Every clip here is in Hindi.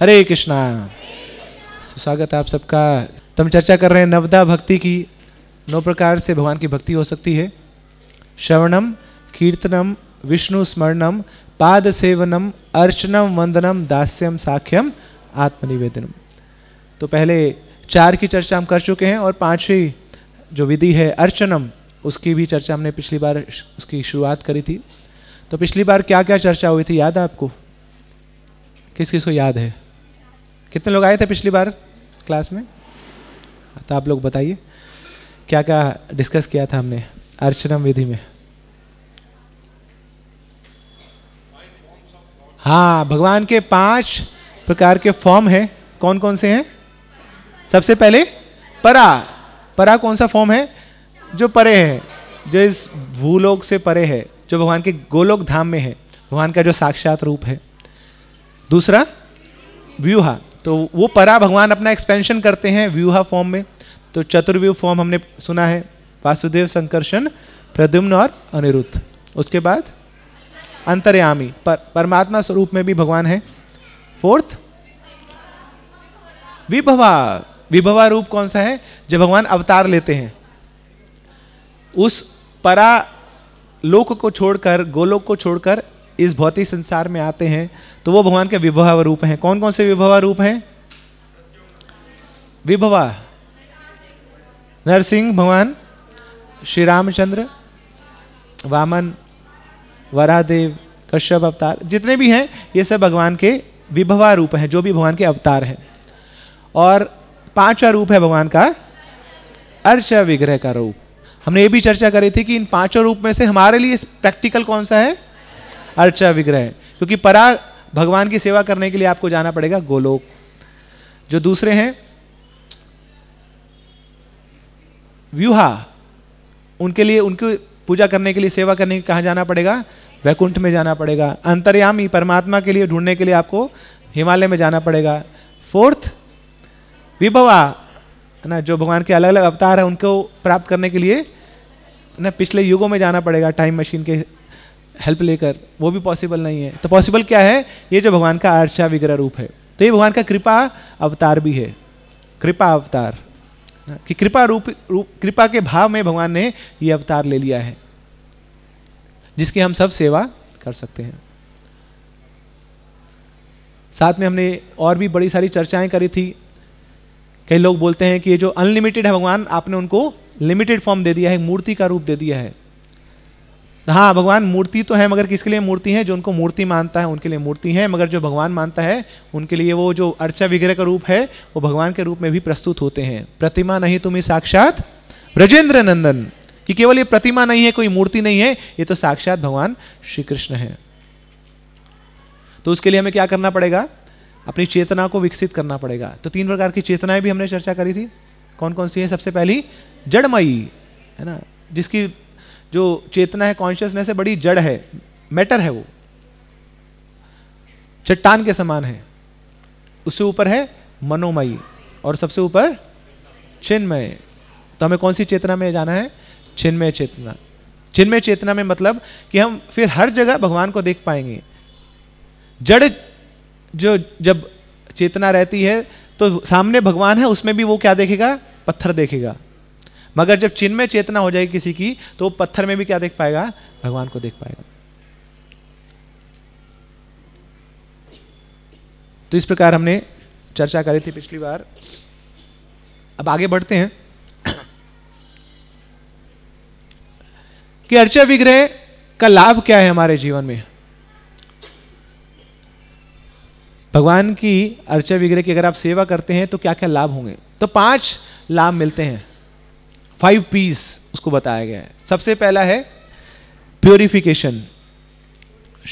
हरे कृष्णा सुस्वागत है आप सबका तो हम चर्चा कर रहे हैं नवदा भक्ति की नौ प्रकार से भगवान की भक्ति हो सकती है श्रवणम कीर्तनम विष्णु स्मरणम पाद सेवनम अर्चनम वंदनम दास्यम साख्यम आत्मनिवेदनम तो पहले चार की चर्चा हम कर चुके हैं और पांचवी जो विधि है अर्चनम उसकी भी चर्चा हमने पिछली बार उसकी शुरुआत करी थी तो पिछली बार क्या क्या चर्चा हुई थी याद है आपको किस किस को याद है कितने लोग आए थे पिछली बार क्लास में तो आप लोग बताइए क्या क्या डिस्कस किया था हमने अर्चनम विधि में हाँ भगवान के पांच प्रकार के फॉर्म हैं कौन कौन से हैं सबसे पहले परा परा कौन सा फॉर्म है जो परे है जो इस भूलोक से परे है जो भगवान के गोलोक धाम में है भगवान का जो साक्षात रूप है दूसरा व्यूहा तो वो परा भगवान अपना एक्सपेंशन करते हैं व्यूहा फॉर्म में तो चतुर्व्यूह फॉर्म हमने सुना है वासुदेव संकर्षण प्रद्युम्न और अनिरुद्ध उसके बाद अंतर्यामी पर, परमात्मा स्वरूप में भी भगवान है फोर्थ विभवा विभवा रूप कौन सा है जब भगवान अवतार लेते हैं उस परा लोक को छोड़कर गोलोक को छोड़कर इस भौतिक संसार में आते हैं तो वो भगवान के विभव रूप हैं कौन कौन से विभव रूप हैं विभवा नरसिंह भगवान श्री रामचंद्र वामन वरादेव कश्यप अवतार जितने भी हैं ये सब भगवान के विभवा रूप हैं जो भी भगवान के अवतार हैं और पांचवा रूप है भगवान का अर्च विग्रह का रूप हमने ये भी चर्चा करी थी कि इन पांचों रूप में से हमारे लिए प्रैक्टिकल कौन सा है अर्चा विग्रह क्योंकि परा भगवान की सेवा करने के लिए आपको जाना पड़ेगा गोलोक जो दूसरे हैं व्यूहा उनके लिए उनकी पूजा करने के लिए सेवा करने के कहाँ जाना पड़ेगा वैकुंठ में जाना पड़ेगा अंतर्यामी परमात्मा के लिए ढूंढने के लिए आपको हिमालय में जाना पड़ेगा फोर्थ विभवा है ना जो भगवान के अलग अलग अवतार हैं उनको प्राप्त करने के लिए ना पिछले युगों में जाना पड़ेगा टाइम मशीन के हेल्प लेकर वो भी पॉसिबल नहीं है तो पॉसिबल क्या है ये जो भगवान का आर्चा विग्रह रूप है तो ये भगवान का कृपा अवतार भी है कृपा अवतार कि कृपा रूप रूप कृपा के भाव में भगवान ने ये अवतार ले लिया है जिसकी हम सब सेवा कर सकते हैं साथ में हमने और भी बड़ी सारी चर्चाएं करी थी कई लोग बोलते हैं कि ये जो अनलिमिटेड है भगवान आपने उनको लिमिटेड फॉर्म दे दिया है मूर्ति का रूप दे दिया है हाँ भगवान मूर्ति तो है मगर किसके लिए मूर्ति है जो उनको मूर्ति मानता है उनके लिए मूर्ति है मगर जो भगवान मानता है उनके लिए वो जो अर्चा विग्रह का रूप है वो भगवान के रूप में भी प्रस्तुत होते हैं प्रतिमा नहीं तुम्हें साक्षात ब्रजेंद्र नंदन कि केवल ये प्रतिमा नहीं है कोई मूर्ति नहीं है ये तो साक्षात भगवान श्री कृष्ण है तो उसके लिए हमें क्या करना पड़ेगा अपनी चेतना को विकसित करना पड़ेगा तो तीन प्रकार की चेतनाएं भी हमने चर्चा करी थी कौन कौन सी है सबसे पहली जड़मयी है ना जिसकी जो चेतना है कॉन्शियसनेस है बड़ी जड़ है मैटर है वो चट्टान के समान है उससे ऊपर है मनोमयी और सबसे ऊपर चिन्मय तो हमें कौन सी चेतना में जाना है चिन्मय चेतना चिन्मय चेतना में मतलब कि हम फिर हर जगह भगवान को देख पाएंगे जड़ जो जब चेतना रहती है तो सामने भगवान है उसमें भी वो क्या देखेगा पत्थर देखेगा मगर जब चिन्ह में चेतना हो जाएगी किसी की तो वो पत्थर में भी क्या देख पाएगा भगवान को देख पाएगा तो इस प्रकार हमने चर्चा करी थी पिछली बार अब आगे बढ़ते हैं कि अर्चा विग्रह का लाभ क्या है हमारे जीवन में भगवान की अर्चा विग्रह की अगर आप सेवा करते हैं तो क्या क्या लाभ होंगे तो पांच लाभ मिलते हैं फाइव पीस उसको बताया गया है सबसे पहला है प्योरिफिकेशन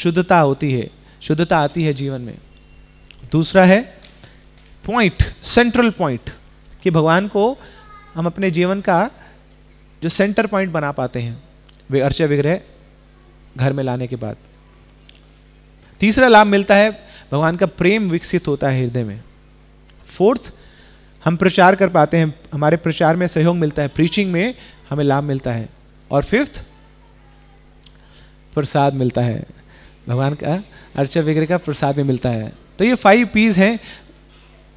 शुद्धता होती है शुद्धता आती है जीवन में दूसरा है पॉइंट सेंट्रल पॉइंट कि भगवान को हम अपने जीवन का जो सेंटर पॉइंट बना पाते हैं वे अर्चा विग्रह घर में लाने के बाद तीसरा लाभ मिलता है भगवान का प्रेम विकसित होता है हृदय में फोर्थ हम प्रचार कर पाते हैं हमारे प्रचार में सहयोग मिलता है प्रीचिंग में हमें लाभ मिलता है और फिफ्थ प्रसाद मिलता है भगवान का अर्चा वगैरह का प्रसाद भी मिलता है तो ये फाइव पीज हैं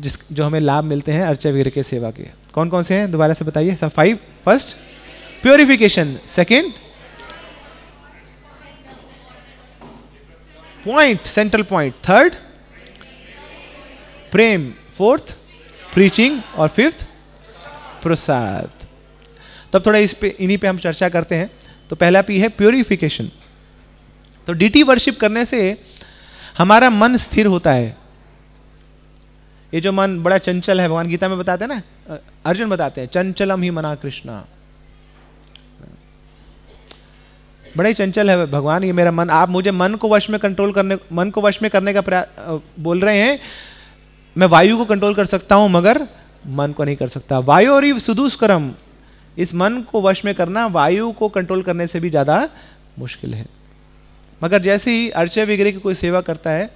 जिस जो हमें लाभ मिलते हैं अर्चा वगैरह के सेवा के कौन कौन से हैं दोबारा से बताइए सब five first purification second point central point third प्रेम फोर्थ प्रीचिंग और फिफ्थ प्रसाद तब थोड़ा इस पे इन्हीं पे हम चर्चा करते हैं तो पहला पी है प्योरिफिकेशन तो डीटी वर्शिप करने से हमारा मन स्थिर होता है ये जो मन बड़ा चंचल है भगवान गीता में बताते हैं ना अर्जुन बताते हैं चंचलम ही मना कृष्णा बड़े चंचल है भगवान ये मेरा मन आप मुझे मन को वश में कंट्रोल करने मन को वश में करने का प्रयास बोल रहे हैं मैं वायु को कंट्रोल कर सकता हूं मगर मन को नहीं कर सकता वायु और सुदूष्करम इस मन को वश में करना वायु को कंट्रोल करने से भी ज़्यादा मुश्किल है मगर जैसे ही अर्चय वगैरह की कोई सेवा करता है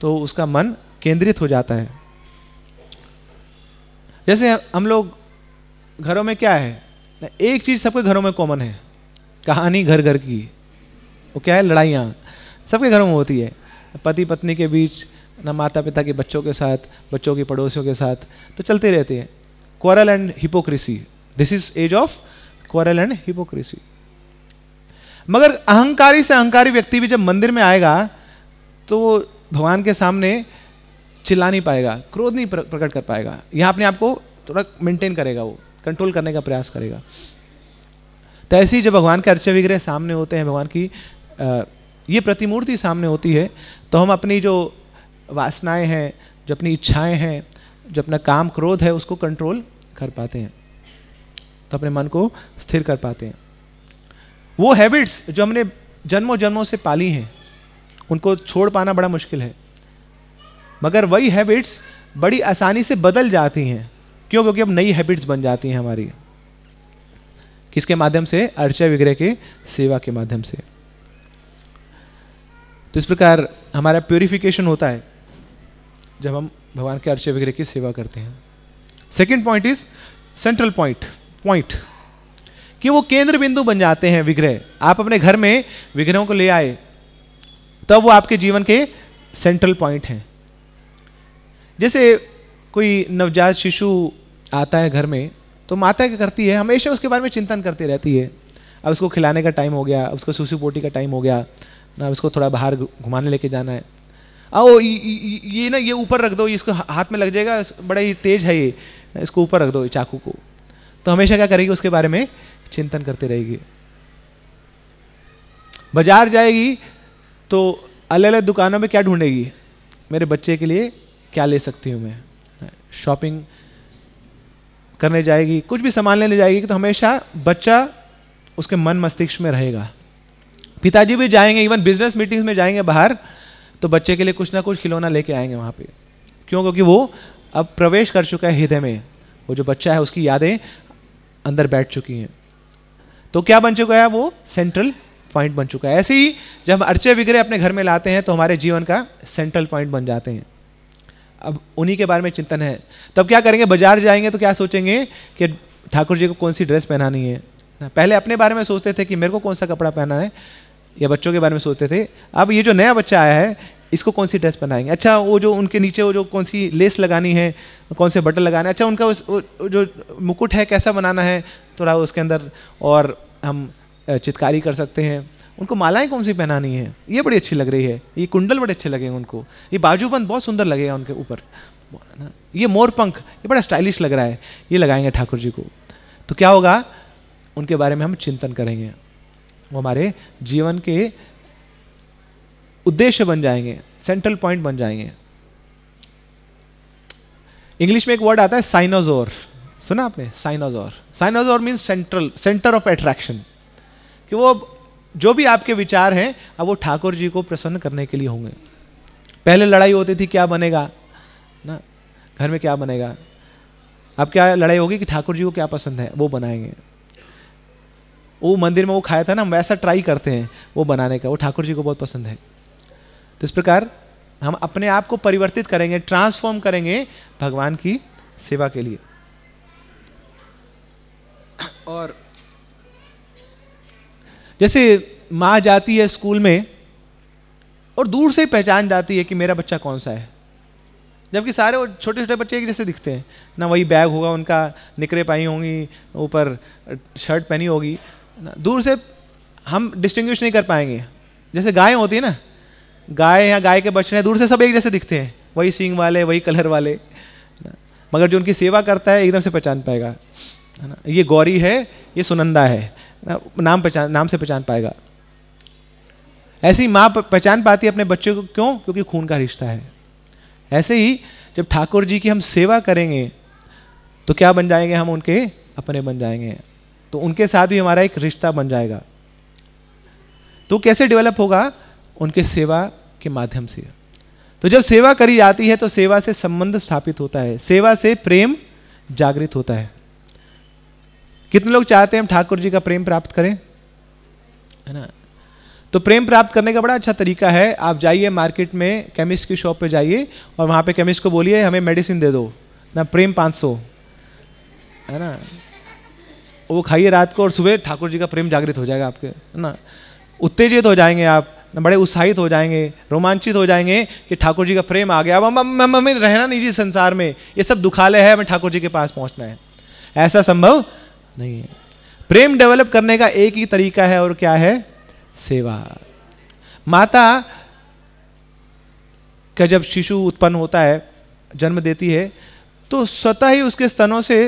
तो उसका मन केंद्रित हो जाता है जैसे हम लोग घरों में क्या है एक चीज़ सबके घरों में कॉमन है कहानी घर घर की वो क्या है लड़ाइयाँ सबके घरों में होती है पति पत्नी के बीच ना माता पिता के बच्चों के साथ बच्चों के पड़ोसियों के साथ तो चलते रहते हैं quarrel and hypocrisy this is age of quarrel and hypocrisy मगर अहंकारी से अहंकारी व्यक्ति भी जब मंदिर में आएगा तो वो भगवान के सामने चिल्ला नहीं पाएगा क्रोध नहीं प्रकट कर पाएगा यहाँ अपने आप को थोड़ा मेंटेन करेगा वो कंट्रोल करने का प्रयास करेगा तो ऐसे ही जब भगवान के अर्चय विग्रह सामने होते हैं भगवान की आ, ये प्रतिमूर्ति सामने होती है तो हम अपनी जो वासनाएं हैं जो अपनी इच्छाएं हैं जो अपना काम क्रोध है उसको कंट्रोल कर पाते हैं तो अपने मन को स्थिर कर पाते हैं वो हैबिट्स जो हमने जन्मों जन्मों से पाली हैं उनको छोड़ पाना बड़ा मुश्किल है मगर वही हैबिट्स बड़ी आसानी से बदल जाती हैं क्यों क्योंकि अब नई हैबिट्स बन जाती हैं हमारी किसके माध्यम से अर्चय विग्रह के सेवा के माध्यम से तो इस प्रकार हमारा प्योरिफिकेशन होता है जब हम भगवान के अर्श वगैरह की सेवा करते हैं second point is central point point कि वो केंद्र बिंदु बन जाते हैं विग्रह आप अपने घर में विग्रहों को ले आए तब वो आपके जीवन के सेंट्रल पॉइंट हैं जैसे कोई नवजात शिशु आता है घर में तो माता क्या करती है हमेशा उसके बारे में चिंतन करती रहती है अब उसको खिलाने का टाइम हो गया अब उसको सूसी पोटी का टाइम हो गया ना उसको थोड़ा बाहर घुमाने लेके जाना है आओ हाँ, ये ना ये ऊपर रख दो इसको हाथ में लग जाएगा बड़ा ही तेज है ये इसको ऊपर रख दो चाकू को तो हमेशा क्या करेगी उसके बारे में चिंतन करते रहेगी बाजार जाएगी तो अलग अलग दुकानों में क्या ढूंढेगी मेरे बच्चे के लिए क्या ले सकती हूँ मैं शॉपिंग करने जाएगी कुछ भी सामान लेने जाएगी तो हमेशा बच्चा उसके मन मस्तिष्क में रहेगा पिताजी भी जाएंगे इवन बिजनेस मीटिंग्स में जाएंगे बाहर तो बच्चे के लिए कुछ ना कुछ खिलौना लेके आएंगे वहाँ पे क्यों क्योंकि वो अब प्रवेश कर चुका है हृदय में वो जो बच्चा है उसकी यादें अंदर बैठ चुकी हैं तो क्या बन चुका है वो सेंट्रल पॉइंट बन चुका है ऐसे ही जब हम अर्चे विग्रह अपने घर में लाते हैं तो हमारे जीवन का सेंट्रल पॉइंट बन जाते हैं अब उन्हीं के बारे में चिंतन है तब क्या करेंगे बाजार जाएंगे तो क्या सोचेंगे कि ठाकुर जी को कौन सी ड्रेस पहनानी है पहले अपने बारे में सोचते थे कि मेरे को कौन सा कपड़ा पहनाना है या बच्चों के बारे में सोचते थे अब ये जो नया बच्चा आया है इसको कौन सी ड्रेस पहनाएंगे अच्छा वो जो उनके नीचे वो जो कौन सी लेस लगानी है कौन से बटन लगाना है अच्छा उनका उस जो मुकुट है कैसा बनाना है थोड़ा उसके अंदर और हम चितकारी कर सकते हैं उनको मालाएं कौन सी पहनानी है ये बड़ी अच्छी लग रही है ये कुंडल बड़े अच्छे लगेंगे उनको ये बाजूबंद बहुत सुंदर लगेगा उनके ऊपर ये मोर पंख ये बड़ा स्टाइलिश लग रहा है ये लगाएंगे ठाकुर जी को तो क्या होगा उनके बारे में हम चिंतन करेंगे वो हमारे जीवन के उद्देश्य बन जाएंगे सेंट्रल पॉइंट बन जाएंगे इंग्लिश में एक वर्ड आता है साइनोजोर सुना आपने cynosure cynosure means central center of attraction कि वो जो भी आपके विचार हैं अब वो ठाकुर जी को प्रसन्न करने के लिए होंगे पहले लड़ाई होती थी क्या बनेगा ना घर में क्या बनेगा अब क्या लड़ाई होगी कि ठाकुर जी को क्या पसंद है वो बनाएंगे वो मंदिर में वो खाया था ना हम वैसा ट्राई करते हैं वो बनाने का वो ठाकुर जी को बहुत पसंद है तो इस प्रकार हम अपने आप को परिवर्तित करेंगे ट्रांसफॉर्म करेंगे भगवान की सेवा के लिए और जैसे माँ जाती है स्कूल में और दूर से ही पहचान जाती है कि मेरा बच्चा कौन सा है जबकि सारे वो छोटे छोटे बच्चे एक जैसे दिखते हैं ना वही बैग होगा उनका निकरे पाई होंगी ऊपर शर्ट पहनी होगी ना दूर से हम डिस्टिंग्विश नहीं कर पाएंगे जैसे गाय होती है ना गाय या गाय के बछड़े दूर से सब एक जैसे दिखते हैं वही सींग वाले वही कलर वाले ना मगर जो उनकी सेवा करता है एकदम से पहचान पाएगा है ना ये गौरी है ये सुनंदा है ना, नाम पहचान नाम से पहचान पाएगा ऐसी माँ पहचान पाती है अपने बच्चे को क्यों क्योंकि खून का रिश्ता है ऐसे ही जब ठाकुर जी की हम सेवा करेंगे तो क्या बन जाएंगे हम उनके अपने बन जाएंगे तो उनके साथ भी हमारा एक रिश्ता बन जाएगा तो कैसे डेवलप होगा उनके सेवा के माध्यम से तो जब सेवा करी जाती है तो सेवा से संबंध स्थापित होता है सेवा से प्रेम जागृत होता है कितने लोग चाहते हैं हम ठाकुर जी का प्रेम प्राप्त करें है ना तो प्रेम प्राप्त करने का बड़ा अच्छा तरीका है आप जाइए मार्केट में केमिस्ट की शॉप पे जाइए और वहाँ पे केमिस्ट को बोलिए हमें मेडिसिन दे दो ना प्रेम 500 है ना वो खाइए रात को और सुबह ठाकुर जी का प्रेम जागृत हो जाएगा आपके है ना उत्तेजित हो जाएंगे आप बड़े उत्साहित हो जाएंगे रोमांचित हो जाएंगे कि ठाकुर जी का प्रेम आ गया अब हम हमें रहना नहीं जी संसार में ये सब दुखाले है हमें ठाकुर जी के पास पहुंचना है ऐसा संभव नहीं है प्रेम डेवलप करने का एक ही तरीका है और क्या है सेवा माता का जब शिशु उत्पन्न होता है जन्म देती है तो स्वतः ही उसके स्तनों से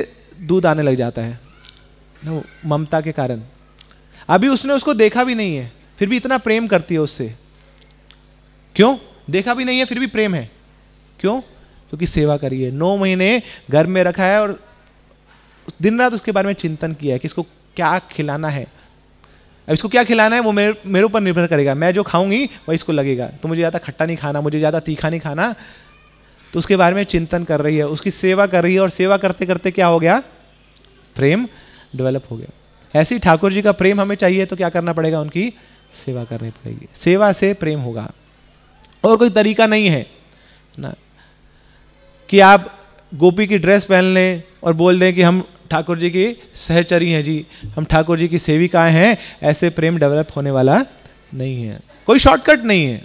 दूध आने लग जाता है ममता के कारण अभी उसने उसको देखा भी नहीं है फिर भी इतना प्रेम करती है उससे क्यों देखा भी नहीं है फिर भी प्रेम है क्यों क्योंकि सेवा करी है नौ महीने घर में रखा है और दिन रात उसके बारे में चिंतन किया है कि इसको क्या खिलाना है अब इसको क्या खिलाना है वो मेरे मेरे ऊपर निर्भर करेगा मैं जो खाऊंगी वही इसको लगेगा तो मुझे ज़्यादा खट्टा नहीं खाना मुझे ज़्यादा तीखा नहीं खाना तो उसके बारे में चिंतन कर रही है उसकी सेवा कर रही है और सेवा करते करते क्या हो गया प्रेम डेवलप हो गया ऐसे ही ठाकुर जी का प्रेम हमें चाहिए तो क्या करना पड़ेगा उनकी सेवा करनी पड़ेगी सेवा से प्रेम होगा और कोई तरीका नहीं है ना कि आप गोपी की ड्रेस पहन लें और बोल दें कि हम ठाकुर जी की सहचरी हैं जी हम ठाकुर जी की सेविकाएं हैं ऐसे प्रेम डेवलप होने वाला नहीं है कोई शॉर्टकट नहीं है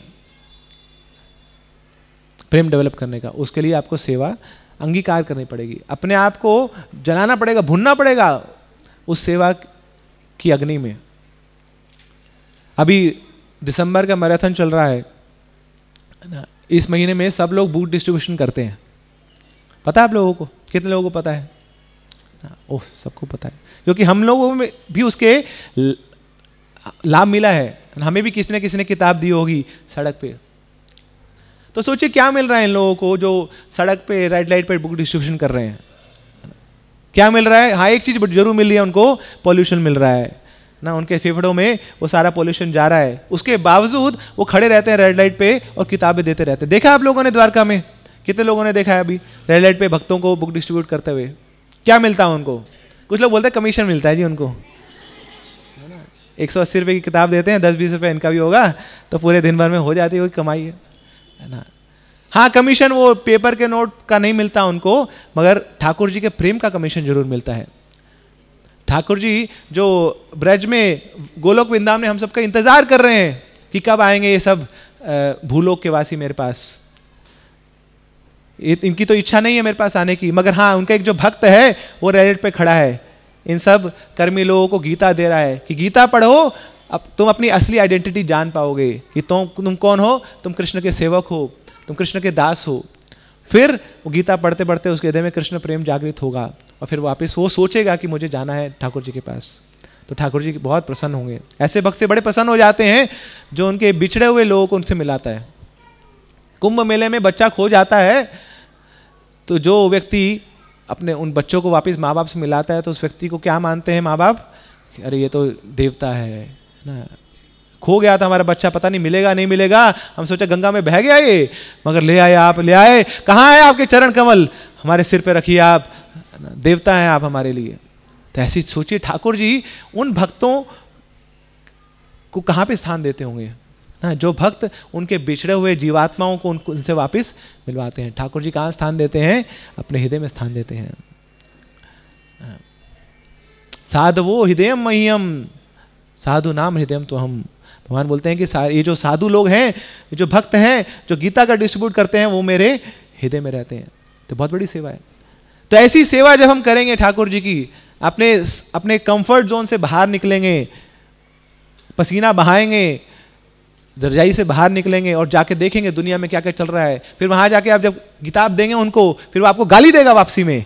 प्रेम डेवलप करने का उसके लिए आपको सेवा अंगीकार करनी पड़ेगी अपने आप को जलाना पड़ेगा भुनना पड़ेगा उस सेवा की अग्नि में अभी दिसंबर का मैराथन चल रहा है ना इस महीने में सब लोग बूट डिस्ट्रीब्यूशन करते हैं पता है आप लोगों को कितने लोगों को पता है ओह सबको पता है क्योंकि हम लोगों में भी उसके लाभ मिला है हमें भी किसी ने किसी ने किताब दी होगी सड़क पे तो सोचिए क्या मिल रहा है इन लोगों को जो सड़क पे रेड लाइट पे बुक डिस्ट्रीब्यूशन कर रहे हैं क्या मिल रहा है हाँ एक चीज़ जरूर मिल रही है उनको पॉल्यूशन मिल रहा है ना उनके फेफड़ों में वो सारा पॉल्यूशन जा रहा है उसके बावजूद वो खड़े रहते हैं रेड लाइट पे और किताबें देते रहते हैं देखा आप लोगों ने द्वारका में कितने लोगों ने देखा है अभी रेड लाइट पे भक्तों को बुक डिस्ट्रीब्यूट करते हुए क्या मिलता है उनको कुछ लोग बोलते हैं कमीशन मिलता है जी उनको एक सौ अस्सी रुपये की किताब देते हैं दस बीस रुपये इनका भी होगा तो पूरे दिन भर में हो जाती है कमाई है ना हाँ कमीशन वो पेपर के नोट का नहीं मिलता उनको मगर ठाकुर जी के प्रेम का कमीशन जरूर मिलता है ठाकुर जी जो ब्रज में गोलोक वृंदावन में हम सबका इंतजार कर रहे हैं कि कब आएंगे ये सब भूलोक के वासी मेरे पास इनकी तो इच्छा नहीं है मेरे पास आने की मगर हाँ उनका एक जो भक्त है वो रेडिट पे खड़ा है इन सब कर्मी लोगों को गीता दे रहा है कि गीता पढ़ो अब तुम अपनी असली आइडेंटिटी जान पाओगे कि तुम तुम कौन हो तुम कृष्ण के सेवक हो तुम कृष्ण के दास हो फिर वो गीता पढ़ते पढ़ते उसके हृदय में कृष्ण प्रेम जागृत होगा और फिर वापस वो सोचेगा कि मुझे जाना है ठाकुर जी के पास तो ठाकुर जी बहुत प्रसन्न होंगे ऐसे भक्त से बड़े प्रसन्न हो जाते हैं जो उनके बिछड़े हुए लोगों को उनसे मिलाता है कुंभ मेले में बच्चा खो जाता है तो जो व्यक्ति अपने उन बच्चों को वापस माँ बाप से मिलाता है तो उस व्यक्ति को क्या मानते हैं माँ बाप अरे ये तो देवता है ना खो गया था हमारा बच्चा पता नहीं मिलेगा नहीं मिलेगा हम सोचा गंगा में बह गया ये मगर ले आए आप ले आए कहाँ है आपके चरण कमल हमारे सिर पे रखिए आप देवता हैं आप हमारे लिए तो ऐसी सोचिए ठाकुर जी उन भक्तों को कहाँ पे स्थान देते होंगे ना जो भक्त उनके बिछड़े हुए जीवात्माओं को उनको उनसे वापस मिलवाते हैं ठाकुर जी कहाँ स्थान देते हैं अपने हृदय में स्थान देते हैं साधवो हृदय मह्यम साधु नाम हृदय तो हम भगवान बोलते हैं कि ये जो साधु लोग हैं जो भक्त हैं जो गीता का डिस्ट्रीब्यूट करते हैं वो मेरे हृदय में रहते हैं तो बहुत बड़ी सेवा है तो ऐसी सेवा जब हम करेंगे ठाकुर जी की अपने अपने कंफर्ट जोन से बाहर निकलेंगे पसीना बहाएंगे जरजाई से बाहर निकलेंगे और जाके देखेंगे दुनिया में क्या क्या चल रहा है फिर वहां जाके आप जब किताब देंगे उनको फिर वो आपको गाली देगा वापसी में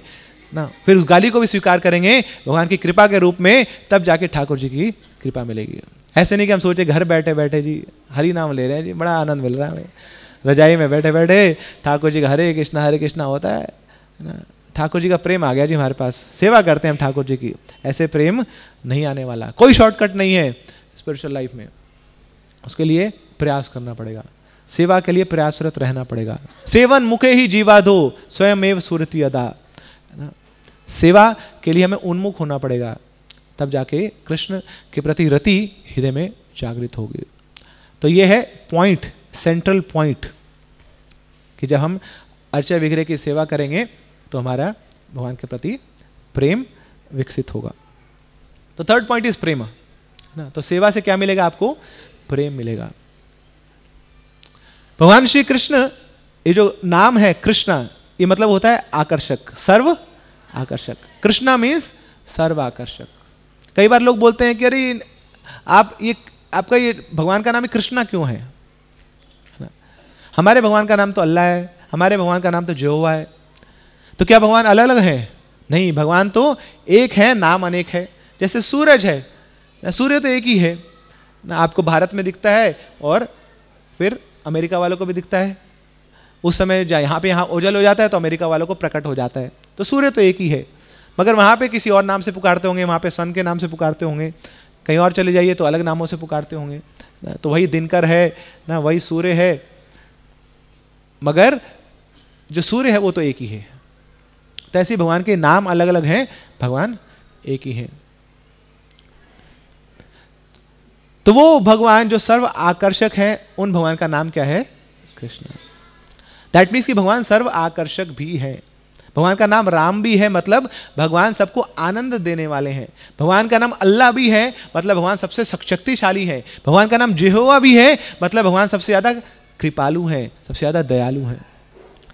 ना फिर उस गाली को भी स्वीकार करेंगे भगवान की कृपा के रूप में तब जाके ठाकुर जी की कृपा मिलेगी ऐसे नहीं कि हम सोचे घर बैठे बैठे जी हरि नाम ले रहे हैं जी बड़ा आनंद मिल रहा है हमें रजाई में बैठे बैठे ठाकुर जी का हरे कृष्णा हरे कृष्णा होता है ना ठाकुर जी का प्रेम आ गया जी हमारे पास सेवा करते हैं हम ठाकुर जी की ऐसे प्रेम नहीं आने वाला कोई शॉर्टकट नहीं है स्पिरिचुअल लाइफ में उसके लिए प्रयास करना पड़ेगा सेवा के लिए प्रयासरत रहना पड़ेगा सेवन मुखे ही जीवा दो स्वयं एव सूरत अदा सेवा के लिए हमें उन्मुख होना पड़ेगा तब जाके कृष्ण के प्रति रति हृदय में जागृत होगी तो ये है पॉइंट सेंट्रल पॉइंट कि जब हम अर्चा विग्रह की सेवा करेंगे तो हमारा भगवान के प्रति प्रेम विकसित होगा तो थर्ड पॉइंट इज प्रेम ना तो सेवा से क्या मिलेगा आपको प्रेम मिलेगा भगवान श्री कृष्ण ये जो नाम है कृष्णा ये मतलब होता है आकर्षक सर्व आकर्षक कृष्णा मीन्स सर्व आकर्षक कई बार लोग बोलते हैं कि अरे आप ये आपका ये भगवान का नाम कृष्णा क्यों है ना हमारे भगवान का नाम तो अल्लाह है हमारे भगवान का नाम तो जेहोवा है तो क्या भगवान अलग अलग हैं नहीं भगवान तो एक है नाम अनेक है जैसे सूरज है ना सूर्य तो एक ही है ना आपको भारत में दिखता है और फिर अमेरिका वालों को भी दिखता है उस समय जहाँ पे यहाँ ओझल हो जाता है तो अमेरिका वालों को प्रकट हो जाता है तो सूर्य तो एक ही है मगर वहाँ पे किसी और नाम से पुकारते होंगे वहाँ पे सन के नाम से पुकारते होंगे कहीं और चले जाइए तो अलग नामों से पुकारते होंगे ना तो वही दिनकर है ना वही सूर्य है मगर जो सूर्य है वो तो एक ही है तो ऐसे भगवान के नाम अलग अलग हैं भगवान एक ही है तो वो भगवान जो सर्व आकर्षक है उन भगवान का नाम क्या है कृष्ण दैट मीन्स कि भगवान सर्व आकर्षक भी है भगवान का नाम राम भी है मतलब भगवान सबको आनंद देने वाले हैं भगवान का नाम अल्लाह भी है मतलब भगवान सबसे शक्तिशाली है भगवान का नाम जेहोवा भी है मतलब भगवान सबसे ज़्यादा कृपालु हैं सबसे ज़्यादा दयालु हैं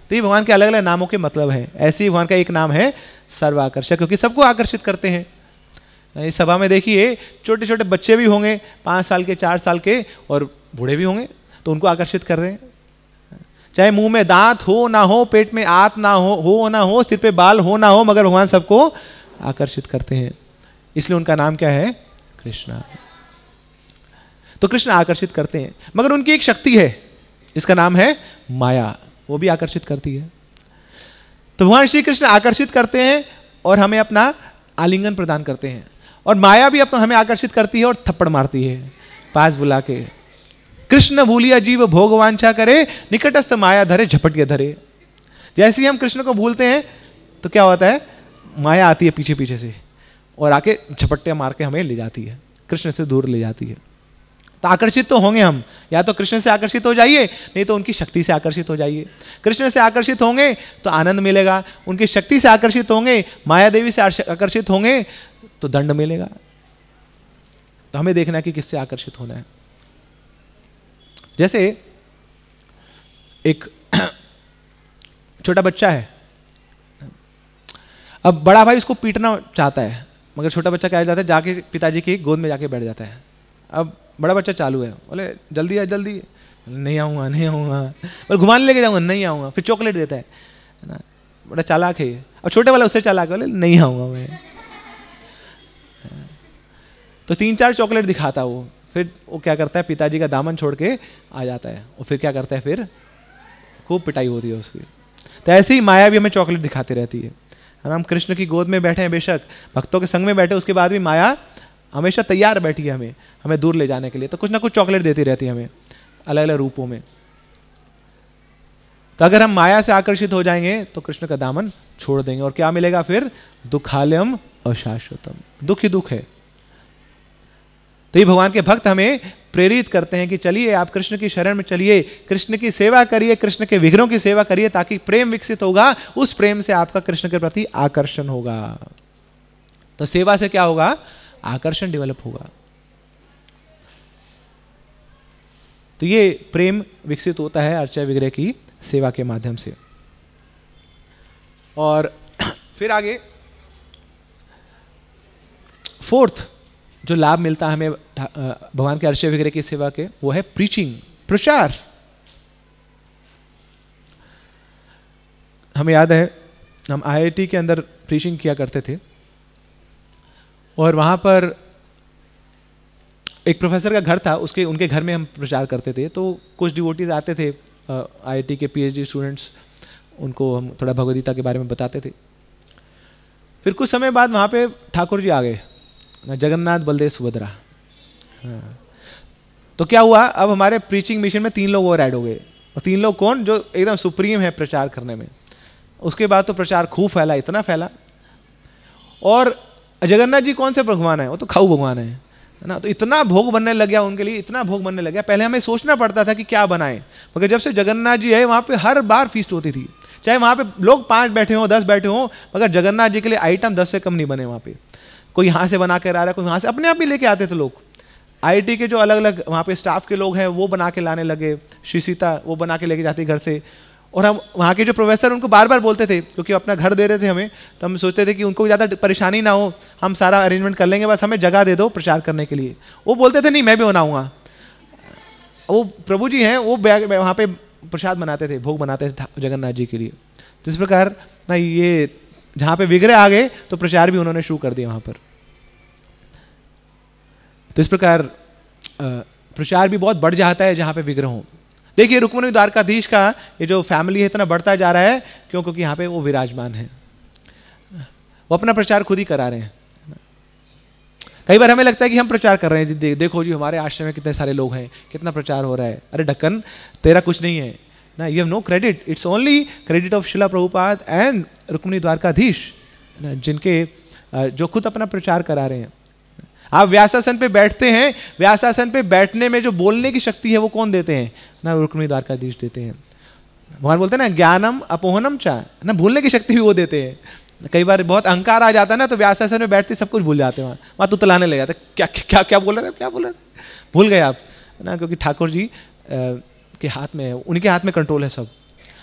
तो ये भगवान के अलग अलग नामों के मतलब हैं ऐसे ही भगवान का एक नाम है सर्वाकर्षक क्योंकि सबको आकर्षित करते हैं इस सभा में देखिए छोटे छोटे बच्चे भी होंगे पाँच साल के चार साल के और बूढ़े भी होंगे तो उनको आकर्षित कर रहे हैं चाहे मुंह में दांत हो ना हो पेट में आत ना हो हो ना हो सिर पे बाल हो ना हो मगर भगवान सबको आकर्षित करते हैं इसलिए उनका नाम क्या है कृष्णा तो कृष्ण आकर्षित करते हैं मगर उनकी एक शक्ति है इसका नाम है माया वो भी आकर्षित करती है तो भगवान श्री कृष्ण आकर्षित करते हैं और हमें अपना आलिंगन प्रदान करते हैं और माया भी अपना हमें आकर्षित करती है और थप्पड़ मारती है पास बुला के कृष्ण भूलिया जीव भोग वांछा करे निकटस्थ माया धरे के धरे जैसे ही हम कृष्ण को भूलते हैं तो क्या होता है माया आती है पीछे पीछे से और आके झपट्टे मार के हमें ले जाती है कृष्ण से दूर ले जाती है तो आकर्षित तो होंगे हम या तो कृष्ण से आकर्षित हो जाइए नहीं तो उनकी शक्ति से आकर्षित हो जाइए कृष्ण से आकर्षित होंगे तो आनंद मिलेगा उनकी शक्ति से आकर्षित होंगे माया देवी से आकर्षित होंगे तो दंड मिलेगा तो हमें देखना कि किससे आकर्षित होना है जैसे एक छोटा बच्चा है अब बड़ा भाई उसको पीटना चाहता है मगर छोटा बच्चा क्या जाता है जाके पिताजी की गोद में जाके बैठ जाता है अब बड़ा बच्चा चालू है बोले जल्दी आ जल्दी नहीं आऊँगा नहीं आऊँगा पर घुमाने लेके जाऊँगा नहीं आऊँगा फिर चॉकलेट देता है ना बड़ा चालाक है ये छोटे वाला उससे चालाक है बोले नहीं आऊँगा मैं हाँ। तो तीन चार चॉकलेट दिखाता वो फिर वो क्या करता है पिताजी का दामन छोड़ के आ जाता है और फिर क्या करता है फिर खूब पिटाई होती है उसकी तो ऐसे ही माया भी हमें चॉकलेट दिखाती रहती है हम कृष्ण की गोद में बैठे हैं बेशक भक्तों के संग में बैठे उसके बाद भी माया हमेशा तैयार बैठी है हमें हमें दूर ले जाने के लिए तो कुछ ना कुछ चॉकलेट देती रहती है हमें अलग अलग रूपों में तो अगर हम माया से आकर्षित हो जाएंगे तो कृष्ण का दामन छोड़ देंगे और क्या मिलेगा फिर दुखालयम अशाश्वतम दुख ही दुख है तो ये भगवान के भक्त हमें प्रेरित करते हैं कि चलिए आप कृष्ण की शरण में चलिए कृष्ण की सेवा करिए कृष्ण के विघ्नों की सेवा करिए ताकि प्रेम विकसित होगा उस प्रेम से आपका कृष्ण के प्रति आकर्षण होगा तो सेवा से क्या होगा आकर्षण डेवलप होगा तो ये प्रेम विकसित होता है अर्चय विग्रह की सेवा के माध्यम से और फिर आगे फोर्थ जो लाभ मिलता है हमें भगवान के अर्श वगैरह की सेवा के वो है प्रीचिंग प्रचार हमें याद है हम आईआईटी के अंदर प्रीचिंग किया करते थे और वहाँ पर एक प्रोफेसर का घर था उसके उनके घर में हम प्रचार करते थे तो कुछ डिवोटीज आते थे आईआईटी के पीएचडी स्टूडेंट्स उनको हम थोड़ा भगवदगीता के बारे में बताते थे फिर कुछ समय बाद वहाँ पे ठाकुर जी आ गए जगन्नाथ बलदेव सुभद्रा हाँ तो क्या हुआ अब हमारे प्रीचिंग मिशन में तीन लोग और ऐड हो गए और तीन लोग कौन जो एकदम सुप्रीम है प्रचार करने में उसके बाद तो प्रचार खूब फैला इतना फैला और जगन्नाथ जी कौन से भगवान है वो तो खाऊ भगवान है ना तो इतना भोग बनने लग गया उनके लिए इतना भोग बनने लग गया पहले हमें सोचना पड़ता था कि क्या बनाएं मगर जब से जगन्नाथ जी है वहाँ पे हर बार फीस्ट होती थी चाहे वहाँ पे लोग पाँच बैठे हों दस बैठे हों मगर जगन्नाथ जी के लिए आइटम दस से कम नहीं बने वहाँ पे कोई यहाँ से बना कर आ रहा है कोई वहाँ से अपने आप ही लेके आते थे लोग आईटी के जो अलग अलग वहाँ पे स्टाफ के लोग हैं वो बना के लाने लगे श्री सीता वो बना के लेके जाती घर से और हम वहाँ के जो प्रोफेसर उनको बार बार बोलते थे क्योंकि अपना घर दे रहे थे हमें तो हम सोचते थे कि उनको ज़्यादा परेशानी ना हो हम सारा अरेंजमेंट कर लेंगे बस हमें जगह दे दो प्रचार करने के लिए वो बोलते थे नहीं मैं भी बनाऊँगा वो प्रभु जी हैं वो वहाँ पे प्रसाद बनाते थे भोग बनाते थे जगन्नाथ जी के लिए जिस प्रकार ना ये जहां पे विग्रह आ गए तो प्रचार भी उन्होंने शुरू कर दिया वहां पर तो इस प्रकार प्रचार भी बहुत बढ़ जाता है जहां पे विग्रह हो देखिए रुक्मणी द्वारकाधीश का ये जो फैमिली है इतना बढ़ता जा रहा है क्यों क्योंकि यहां पे वो विराजमान है वो अपना प्रचार खुद ही करा रहे हैं कई बार हमें लगता है कि हम प्रचार कर रहे हैं दे, देखो जी हमारे आश्रम में कितने सारे लोग हैं कितना प्रचार हो रहा है अरे ढक्कन तेरा कुछ नहीं है Now you have no credit. It's only credit of Srila Prabhupada and Rukmini Dwarkadhish, ना जिनके जो खुद अपना प्रचार करा रहे हैं आप व्यासासन पे बैठते हैं व्यासासन पे बैठने में जो बोलने की शक्ति है वो कौन देते हैं ना रुक्मणी द्वारकाधीश देते हैं भगवान बोलते हैं ना ज्ञानम अपोहनम चा ना भूलने की शक्ति भी वो देते हैं कई बार बहुत अहंकार आ जाता है ना तो व्यासासन में बैठते सब कुछ भूल जाते हैं वहाँ वहाँ तुतलाने लग जाते क्या क्या क्या बोल रहे थे क्या बोल रहे थे भूल गए आप ना क्योंकि ठाकुर जी आपके हाथ में है उनके हाथ में कंट्रोल है सब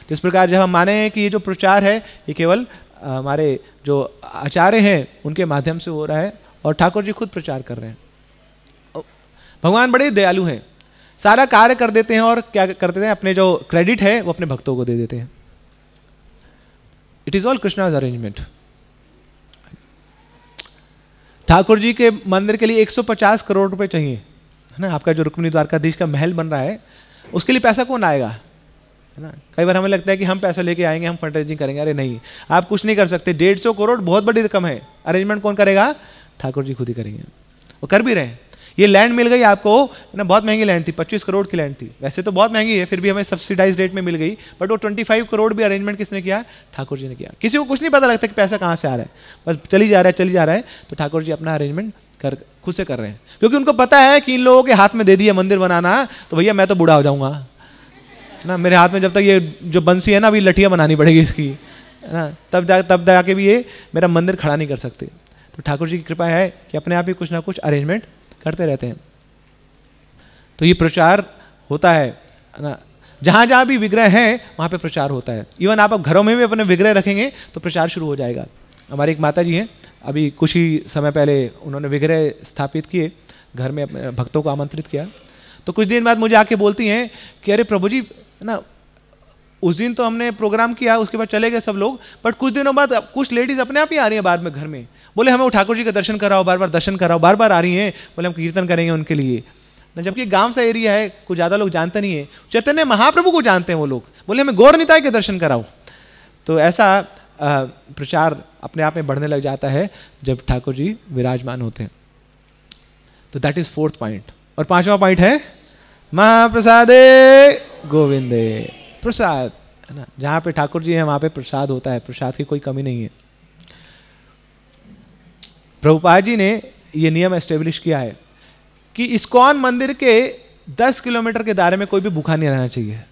तो इस प्रकार जब हम माने कि ये जो प्रचार है ये केवल हमारे जो आचार्य हैं उनके माध्यम से हो रहा है और ठाकुर जी खुद प्रचार कर रहे हैं भगवान बड़े दयालु हैं सारा कार्य कर देते हैं और क्या करते हैं अपने जो क्रेडिट है वो अपने भक्तों को दे देते हैं it is all Krishna's arrangement Thakur ji के मंदिर के लिए 150 करोड़ रुपए चाहिए है ना आपका जो रुक्मणी द्वारकाधीश का महल बन रहा है उसके लिए पैसा कौन आएगा है ना कई बार हमें लगता है कि हम पैसा लेके आएंगे हम फंड रेजिंग करेंगे अरे नहीं आप कुछ नहीं कर सकते डेढ़ सौ करोड़ बहुत बड़ी रकम है अरेंजमेंट कौन करेगा ठाकुर जी खुद ही करेंगे वो कर भी रहे हैं ये लैंड मिल गई आपको ना बहुत महंगी लैंड थी पच्चीस करोड़ की लैंड थी वैसे तो बहुत महंगी है फिर भी हमें सब्सिडाइज रेट में मिल गई बट वो ट्वेंटी फाइव करोड़ भी अरेंजमेंट किसने किया ठाकुर जी ने किया किसी को कुछ नहीं पता लगता कि पैसा कहाँ से आ रहा है बस चली जा रहा है चली जा रहा है तो ठाकुर जी अपना अरेंजमेंट कर खुद से कर रहे हैं क्योंकि उनको पता है कि इन लोगों के हाथ में दे दिया मंदिर बनाना तो भैया मैं तो बूढ़ा हो जाऊंगा ना मेरे हाथ में जब तक ये जो बंसी है ना अभी लठिया बनानी पड़ेगी इसकी ना तब जा तब जाके भी ये मेरा मंदिर खड़ा नहीं कर सकते तो ठाकुर जी की कृपा है कि अपने आप ही कुछ ना कुछ अरेंजमेंट करते रहते हैं तो ये प्रचार होता है ना जहाँ जहाँ भी विग्रह हैं वहाँ पे प्रचार होता है इवन आप अब घरों में भी अपने विग्रह रखेंगे तो प्रचार शुरू हो जाएगा हमारी एक माता जी हैं अभी कुछ ही समय पहले उन्होंने विग्रह स्थापित किए घर में भक्तों को आमंत्रित किया तो कुछ दिन बाद मुझे आके बोलती हैं कि अरे प्रभु जी ना उस दिन तो हमने प्रोग्राम किया उसके बाद चले गए सब लोग बट कुछ दिनों बाद कुछ लेडीज़ अपने आप ही आ रही हैं बाद में घर में बोले हमें ठाकुर जी का दर्शन कराओ बार बार दर्शन कराओ बार बार आ रही हैं बोले हम कीर्तन करेंगे उनके लिए ना जबकि गांव सा एरिया है कुछ ज़्यादा लोग जानते नहीं है चैतन्य महाप्रभु को जानते हैं वो लोग बोले हमें गौर निताय के दर्शन कराओ तो ऐसा प्रचार अपने आप में बढ़ने लग जाता है जब ठाकुर जी विराजमान होते हैं तो दैट इज फोर्थ पॉइंट और पांचवा पॉइंट है महाप्रसादे गोविंदे प्रसाद है ना जहां पे ठाकुर जी है वहां पे प्रसाद होता है प्रसाद की कोई कमी नहीं है प्रभुपा जी ने यह नियम एस्टेब्लिश किया है कि इस्कॉन मंदिर के दस किलोमीटर के दायरे में कोई भी भूखा नहीं रहना चाहिए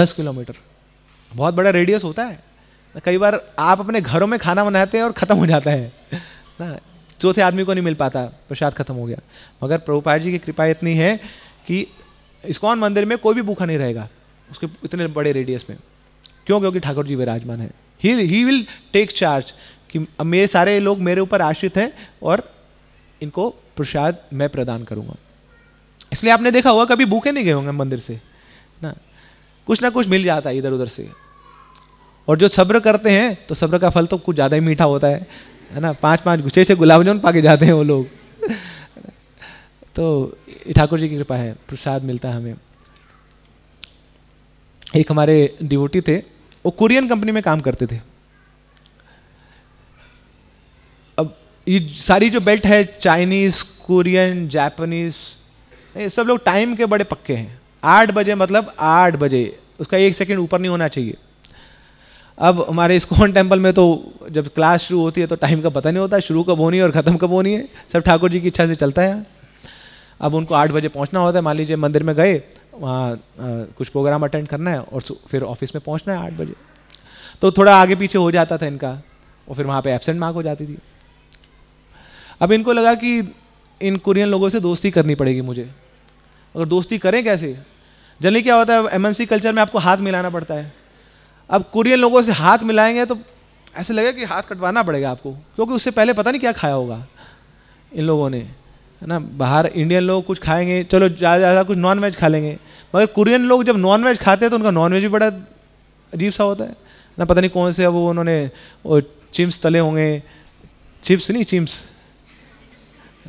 दस किलोमीटर बहुत बड़ा रेडियस होता है कई बार आप अपने घरों में खाना बनाते हैं और ख़त्म हो जाता है ना चौथे आदमी को नहीं मिल पाता प्रसाद खत्म हो गया मगर प्रभुपाद जी की कृपा इतनी है कि इस्कॉन मंदिर में कोई भी भूखा नहीं रहेगा उसके इतने बड़े रेडियस में क्यों क्योंकि ठाकुर जी विराजमान है ही ही विल टेक चार्ज कि अब मेरे सारे लोग मेरे ऊपर आश्रित हैं और इनको प्रसाद मैं प्रदान करूँगा इसलिए आपने देखा होगा कभी भूखे नहीं गए होंगे मंदिर से ना कुछ ना कुछ मिल जाता है इधर उधर से और जो सब्र करते हैं तो सब्र का फल तो कुछ ज़्यादा ही मीठा होता है है ना पाँच पाँच गुस्से से गुलाब जामुन पाके जाते हैं वो लोग तो ठाकुर जी की कृपा है प्रसाद मिलता है हमें एक हमारे डिवोटी थे वो कुरियन कंपनी में काम करते थे अब ये सारी जो बेल्ट है चाइनीज़ कुरियन जापानीज़ सब लोग टाइम के बड़े पक्के हैं आठ बजे मतलब आठ बजे उसका एक सेकेंड ऊपर नहीं होना चाहिए अब हमारे इस्कॉन टेम्पल में तो जब क्लास शुरू होती है तो टाइम का पता नहीं होता शुरू कब होनी है और ख़त्म कब होनी है सब ठाकुर जी की इच्छा से चलता है अब उनको आठ बजे पहुंचना होता है मान लीजिए मंदिर में गए वहाँ कुछ प्रोग्राम अटेंड करना है और फिर ऑफिस में पहुँचना है आठ बजे तो थोड़ा आगे पीछे हो जाता था इनका और फिर वहाँ पर एबसेंट मार्क हो जाती थी अब इनको लगा कि इन कुरियन लोगों से दोस्ती करनी पड़ेगी मुझे अगर दोस्ती करें कैसे जनरली क्या होता है एमएनसी कल्चर में आपको हाथ मिलाना पड़ता है अब कुरियन लोगों से हाथ मिलाएंगे तो ऐसे लगेगा कि हाथ कटवाना पड़ेगा आपको क्योंकि उससे पहले पता नहीं क्या खाया होगा इन लोगों ने है ना बाहर इंडियन लोग कुछ खाएंगे चलो ज़्यादा ज़्यादा कुछ नॉन वेज खा लेंगे मगर कुरियन लोग जब नॉन वेज खाते हैं तो उनका नॉन वेज भी बड़ा अजीब सा होता है ना पता नहीं कौन से अब उन्होंने वो चिप्स तले होंगे चिप्स नहीं चिप्स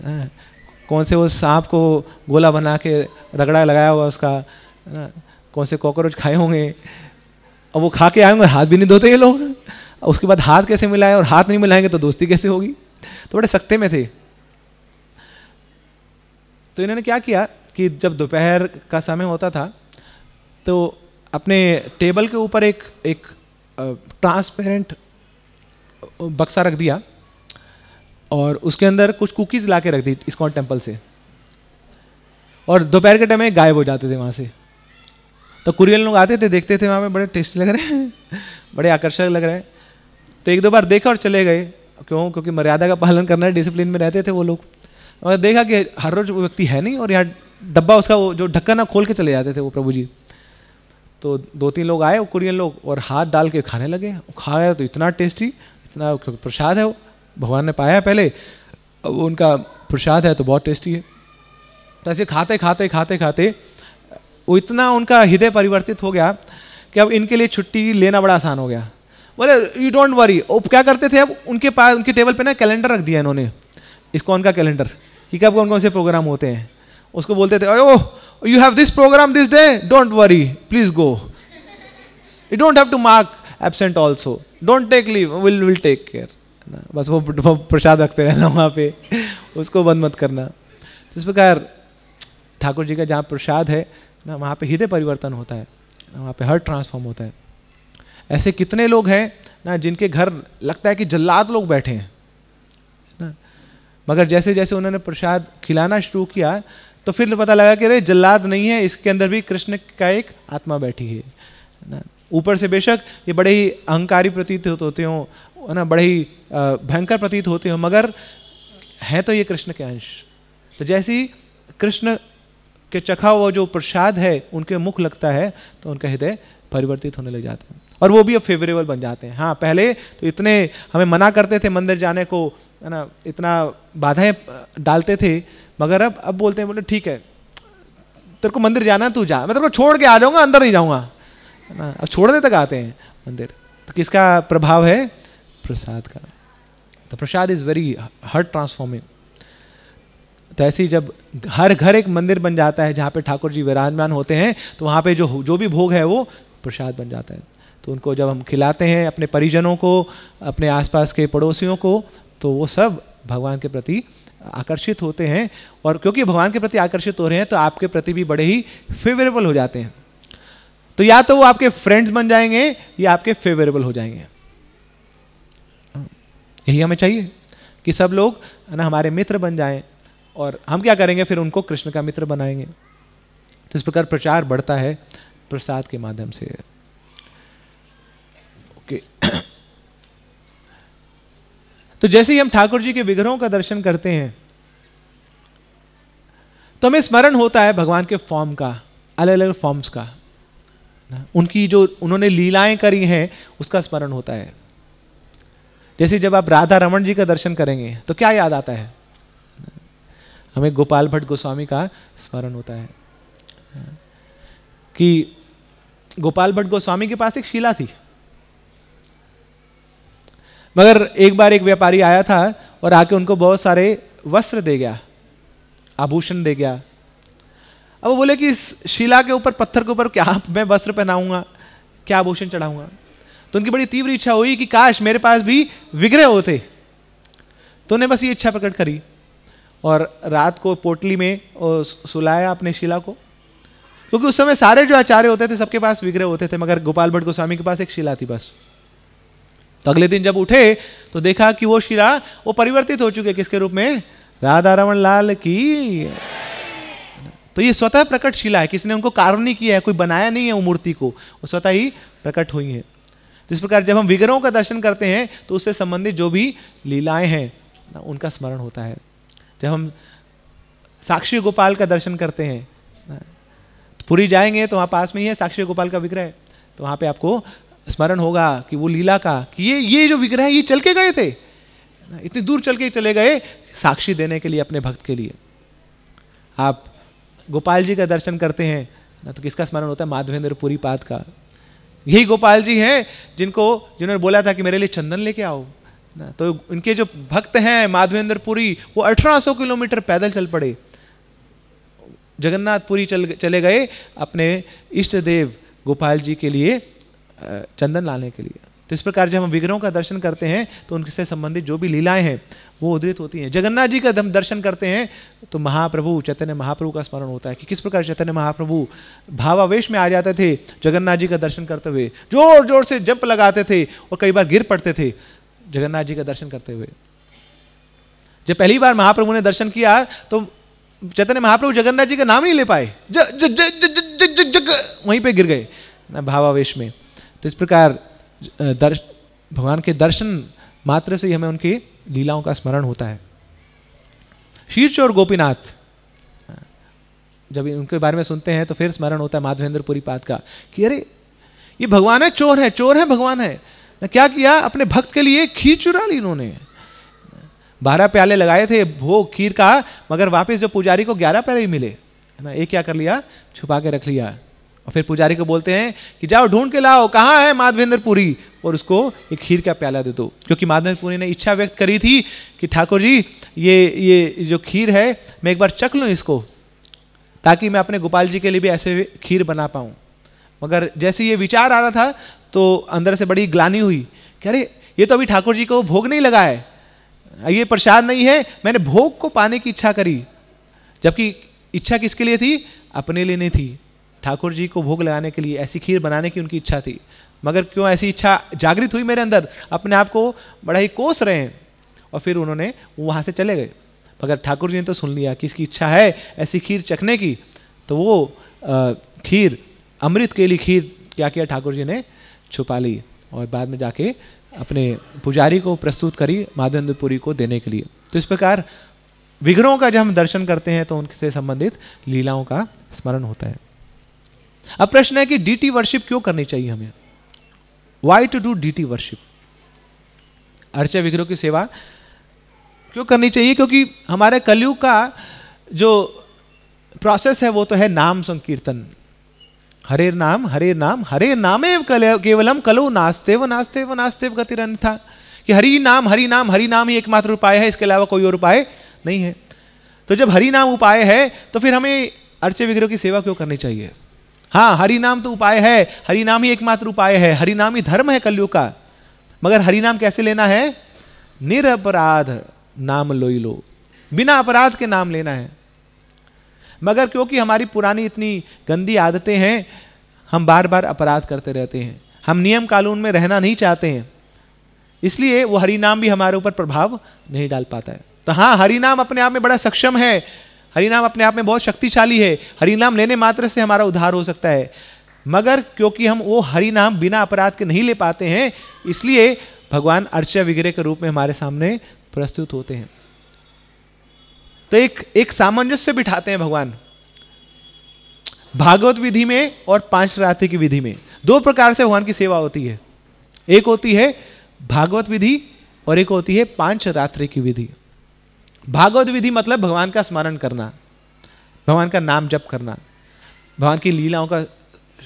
हाँ, कौन से वो सांप को गोला बना के रगड़ा लगाया हुआ उसका है ना कौन से कॉकरोच खाए होंगे अब वो खा के आए होंगे हाथ भी नहीं धोते ये लोग उसके बाद हाथ कैसे मिलाए और हाथ नहीं मिलाएंगे तो दोस्ती कैसे होगी तो बड़े सख्ते में थे तो इन्होंने क्या किया कि जब दोपहर का समय होता था तो अपने टेबल के ऊपर एक एक ट्रांसपेरेंट बक्सा रख दिया और उसके अंदर कुछ कुकीज़ ला के रख दी इस्कॉन टेम्पल से और दोपहर के टाइम में गायब हो जाते थे वहाँ से तो कुरियन लोग आते थे देखते थे वहाँ पे बड़े टेस्टी लग रहे हैं बड़े आकर्षक लग रहे हैं तो एक दो बार देखा और चले गए क्यों क्योंकि मर्यादा का पालन करना है डिसिप्लिन में रहते थे वो लोग और देखा कि हर रोज वो व्यक्ति है नहीं और यहाँ डब्बा उसका वो जो ढक्कन ना खोल के चले जाते थे वो प्रभु जी तो दो तीन लोग आए वो कुरियन लोग और हाथ डाल के खाने लगे खाया तो इतना टेस्टी इतना क्योंकि प्रसाद है वो भगवान ने पाया पहले वो उनका प्रसाद है तो बहुत टेस्टी है तो ऐसे खाते खाते खाते खाते वो इतना उनका हृदय परिवर्तित हो गया कि अब इनके लिए छुट्टी लेना बड़ा आसान हो गया बोले यू डोंट वरी वो क्या करते थे अब उनके पास उनके टेबल पे ना कैलेंडर रख दिया इन्होंने इसको उनका कैलेंडर कि कब कौन कौन से प्रोग्राम होते हैं उसको बोलते थे oh you have this program this day don't worry please go you don't have to mark absent also don't take leave will will take care बस वो प्रसाद रखते रहना वहाँ पे उसको बंद मत करना तो इस प्रकार ठाकुर जी का जहाँ प्रसाद है ना वहाँ पे हृदय परिवर्तन होता है वहाँ पे हर ट्रांसफॉर्म होता है ऐसे कितने लोग हैं ना जिनके घर लगता है कि जल्लाद लोग बैठे हैं ना मगर जैसे जैसे उन्होंने प्रसाद खिलाना शुरू किया तो फिर तो पता लगा कि अरे जल्लाद नहीं है इसके अंदर भी कृष्ण का एक आत्मा बैठी है ना ऊपर से बेशक ये बड़े ही अहंकारी प्रतीत होते हो ना बड़े ही भयंकर प्रतीत होते हो मगर हैं तो ये कृष्ण के अंश तो जैसे ही कृष्ण के चखा हुआ जो प्रसाद है उनके मुख लगता है तो उनका हृदय परिवर्तित होने लग जाते हैं और वो भी अब फेवरेबल बन जाते हैं हाँ पहले तो इतने हमें मना करते थे मंदिर जाने को है ना इतना बाधाएं डालते थे मगर अब अब बोलते हैं बोले ठीक है तेरे को मंदिर जाना तू जा मैं तेरे को छोड़ के आ जाऊँगा अंदर नहीं जाऊँगा है ना अब छोड़ने तक आते हैं मंदिर तो किसका प्रभाव है प्रसाद का तो प्रसाद इज़ वेरी हार्ट ट्रांसफॉर्मिंग तो ऐसे ही जब हर घर एक मंदिर बन जाता है जहाँ पे ठाकुर जी विराजमान होते हैं तो वहाँ पे जो जो भी भोग है वो प्रसाद बन जाता है तो उनको जब हम खिलाते हैं अपने परिजनों को अपने आसपास के पड़ोसियों को तो वो सब भगवान के प्रति आकर्षित होते हैं और क्योंकि भगवान के प्रति आकर्षित हो रहे हैं तो आपके प्रति भी बड़े ही फेवरेबल हो जाते हैं तो या तो वो आपके फ्रेंड्स बन जाएंगे या आपके फेवरेबल हो जाएंगे यही हमें चाहिए कि सब लोग ना हमारे मित्र बन जाएं और हम क्या करेंगे फिर उनको कृष्ण का मित्र बनाएंगे तो इस प्रकार प्रचार बढ़ता है प्रसाद के माध्यम से ओके तो जैसे ही हम ठाकुर जी के विग्रहों का दर्शन करते हैं तो हमें स्मरण होता है भगवान के फॉर्म का अलग अलग फॉर्म्स का ना उनकी जो उन्होंने लीलाएं करी हैं उसका स्मरण होता है जैसे जब आप राधा रमन जी का दर्शन करेंगे तो क्या याद आता है हमें गोपाल भट्ट गोस्वामी का स्मरण होता है कि गोपाल भट्ट गोस्वामी के पास एक शिला थी मगर एक बार एक व्यापारी आया था और आके उनको बहुत सारे वस्त्र दे गया आभूषण दे गया अब वो बोले कि इस शिला के ऊपर पत्थर के ऊपर क्या मैं वस्त्र पहनाऊंगा क्या आभूषण चढ़ाऊंगा तो उनकी बड़ी तीव्र इच्छा हुई कि काश मेरे पास भी विग्रह होते तो उन्हें बस ये इच्छा प्रकट करी और रात को पोटली में सुलाया अपने शिला को क्योंकि उस समय सारे जो आचार्य होते थे सबके पास विग्रह होते थे मगर गोपाल भट्ट गोस्वामी के पास एक शिला थी बस तो अगले दिन जब उठे तो देखा कि वो शिला वो परिवर्तित हो चुके किसके रूप में राधा रमन लाल की तो ये स्वतः प्रकट शिला है किसी ने उनको कार्य नहीं किया है कोई बनाया नहीं है वो मूर्ति को वो स्वतः ही प्रकट हुई है जिस प्रकार जब हम विग्रहों का दर्शन करते हैं तो उससे संबंधित जो भी लीलाएं हैं उनका स्मरण होता है जब हम साक्षी गोपाल का दर्शन करते हैं तो पुरी जाएंगे तो वहाँ पास में ही है साक्षी गोपाल का विग्रह तो वहाँ पे आपको स्मरण होगा कि वो लीला का कि ये ये जो विग्रह है ये चल के गए थे इतनी दूर चल के चले गए साक्षी देने के लिए अपने भक्त के लिए आप गोपाल जी का दर्शन करते हैं ना तो किसका स्मरण होता है माधवेंद्र पुरी पाद का यही गोपाल जी हैं जिनको जिन्होंने बोला था कि मेरे लिए चंदन लेके आओ ना तो इनके जो भक्त हैं माधवेंद्रपुरी वो 1800 किलोमीटर पैदल चल पड़े जगन्नाथपुरी चल चले गए अपने इष्ट देव गोपाल जी के लिए चंदन लाने के लिए तो इस प्रकार जब हम विग्रहों का दर्शन करते हैं तो उनसे संबंधित जो भी लीलाएं हैं वो उदृत होती हैं जगन्नाथ जी का हम दर्शन करते हैं तो महाप्रभु चैतन्य महाप्रभु का स्मरण होता है कि किस प्रकार चैतन्य महाप्रभु भावावेश में आ जाते थे जगन्नाथ जी का दर्शन करते हुए जोर जोर से जंप लगाते थे और कई बार गिर पड़ते थे जगन्नाथ जी का दर्शन करते हुए जब पहली बार महाप्रभु ने दर्शन किया तो चैतन्य महाप्रभु जगन्नाथ जी का नाम नहीं ले पाए वहीं पे गिर गए ना भावावेश में तो इस प्रकार भगवान के दर्शन मात्र से ही हमें उनकी लीलाओं का स्मरण होता है शीर्ष और गोपीनाथ जब उनके बारे में सुनते हैं तो फिर स्मरण होता है माधवेंद्रपुरी पाद का कि अरे ये भगवान है चोर है चोर है भगवान है ना क्या किया अपने भक्त के लिए खीर चुरा ली इन्होंने बारह प्याले लगाए थे भोग खीर का मगर वापस जो पुजारी को ग्यारह प्याले मिले है ना ये क्या कर लिया छुपा के रख लिया और फिर पुजारी को बोलते हैं कि जाओ ढूंढ के लाओ कहाँ है माधवेंद्रपुरी और उसको एक खीर का प्याला दे दो क्योंकि माधवेंद्रपुरी ने इच्छा व्यक्त करी थी कि ठाकुर जी ये ये जो खीर है मैं एक बार चख लूँ इसको ताकि मैं अपने गोपाल जी के लिए भी ऐसे खीर बना पाऊँ मगर जैसे ये विचार आ रहा था तो अंदर से बड़ी ग्लानी हुई कि अरे ये तो अभी ठाकुर जी को भोग नहीं लगा है ये प्रसाद नहीं है मैंने भोग को पाने की इच्छा करी जबकि इच्छा किसके लिए थी अपने लिए नहीं थी ठाकुर जी को भोग लगाने के लिए ऐसी खीर बनाने की उनकी इच्छा थी मगर क्यों ऐसी इच्छा जागृत हुई मेरे अंदर अपने आप को बड़ा ही कोस रहे हैं और फिर उन्होंने वहाँ से चले गए मगर ठाकुर जी ने तो सुन लिया कि इसकी इच्छा है ऐसी खीर चखने की तो वो खीर अमृत के लिए खीर क्या किया ठाकुर जी ने छुपा ली और बाद में जाके अपने पुजारी को प्रस्तुत करी माधवेंद्रपुरी को देने के लिए तो इस प्रकार विग्रहों का जब हम दर्शन करते हैं तो उनसे संबंधित लीलाओं का स्मरण होता है अब प्रश्न है कि डीटी वर्शिप क्यों करनी चाहिए हमें why to do deity worship अर्चय विग्रह की सेवा क्यों करनी चाहिए क्योंकि हमारे कलयुग का जो प्रोसेस है वो तो है नाम संकीर्तन हरे नाम हरे नाम हरे नामे केवलम कलो नास्ते व नास्ते व नास्ते व गतिर था कि हरि नाम हरि नाम हरि नाम ही एकमात्र उपाय है इसके अलावा कोई और उपाय नहीं है तो जब हरि नाम उपाय है तो फिर हमें अर्चे विग्रह की सेवा क्यों करनी चाहिए हाँ हरि नाम तो उपाय है हरि नाम ही एकमात्र उपाय है हरि नाम ही धर्म है कलयुग का मगर हरि नाम कैसे लेना है निरपराध नाम लोई लो बिना अपराध के नाम लेना है मगर क्योंकि हमारी पुरानी इतनी गंदी आदतें हैं हम बार बार अपराध करते रहते हैं हम नियम कानून में रहना नहीं चाहते हैं इसलिए वो हरिनाम भी हमारे ऊपर प्रभाव नहीं डाल पाता है तो हाँ हरिनाम अपने आप में बड़ा सक्षम है हरिनाम अपने आप में बहुत शक्तिशाली है हरिनाम लेने मात्र से हमारा उद्धार हो सकता है मगर क्योंकि हम वो हरिनाम बिना अपराध के नहीं ले पाते हैं इसलिए भगवान अर्चा विग्रह के रूप में हमारे सामने प्रस्तुत होते हैं तो एक एक सामंजस्य बिठाते हैं भगवान भागवत विधि में और पांच रात्रि की विधि में दो प्रकार से भगवान की सेवा होती है एक होती है भागवत विधि और एक होती है पांच रात्रि की विधि भागवत विधि मतलब भगवान का स्मरण करना भगवान का नाम जप करना भगवान की लीलाओं का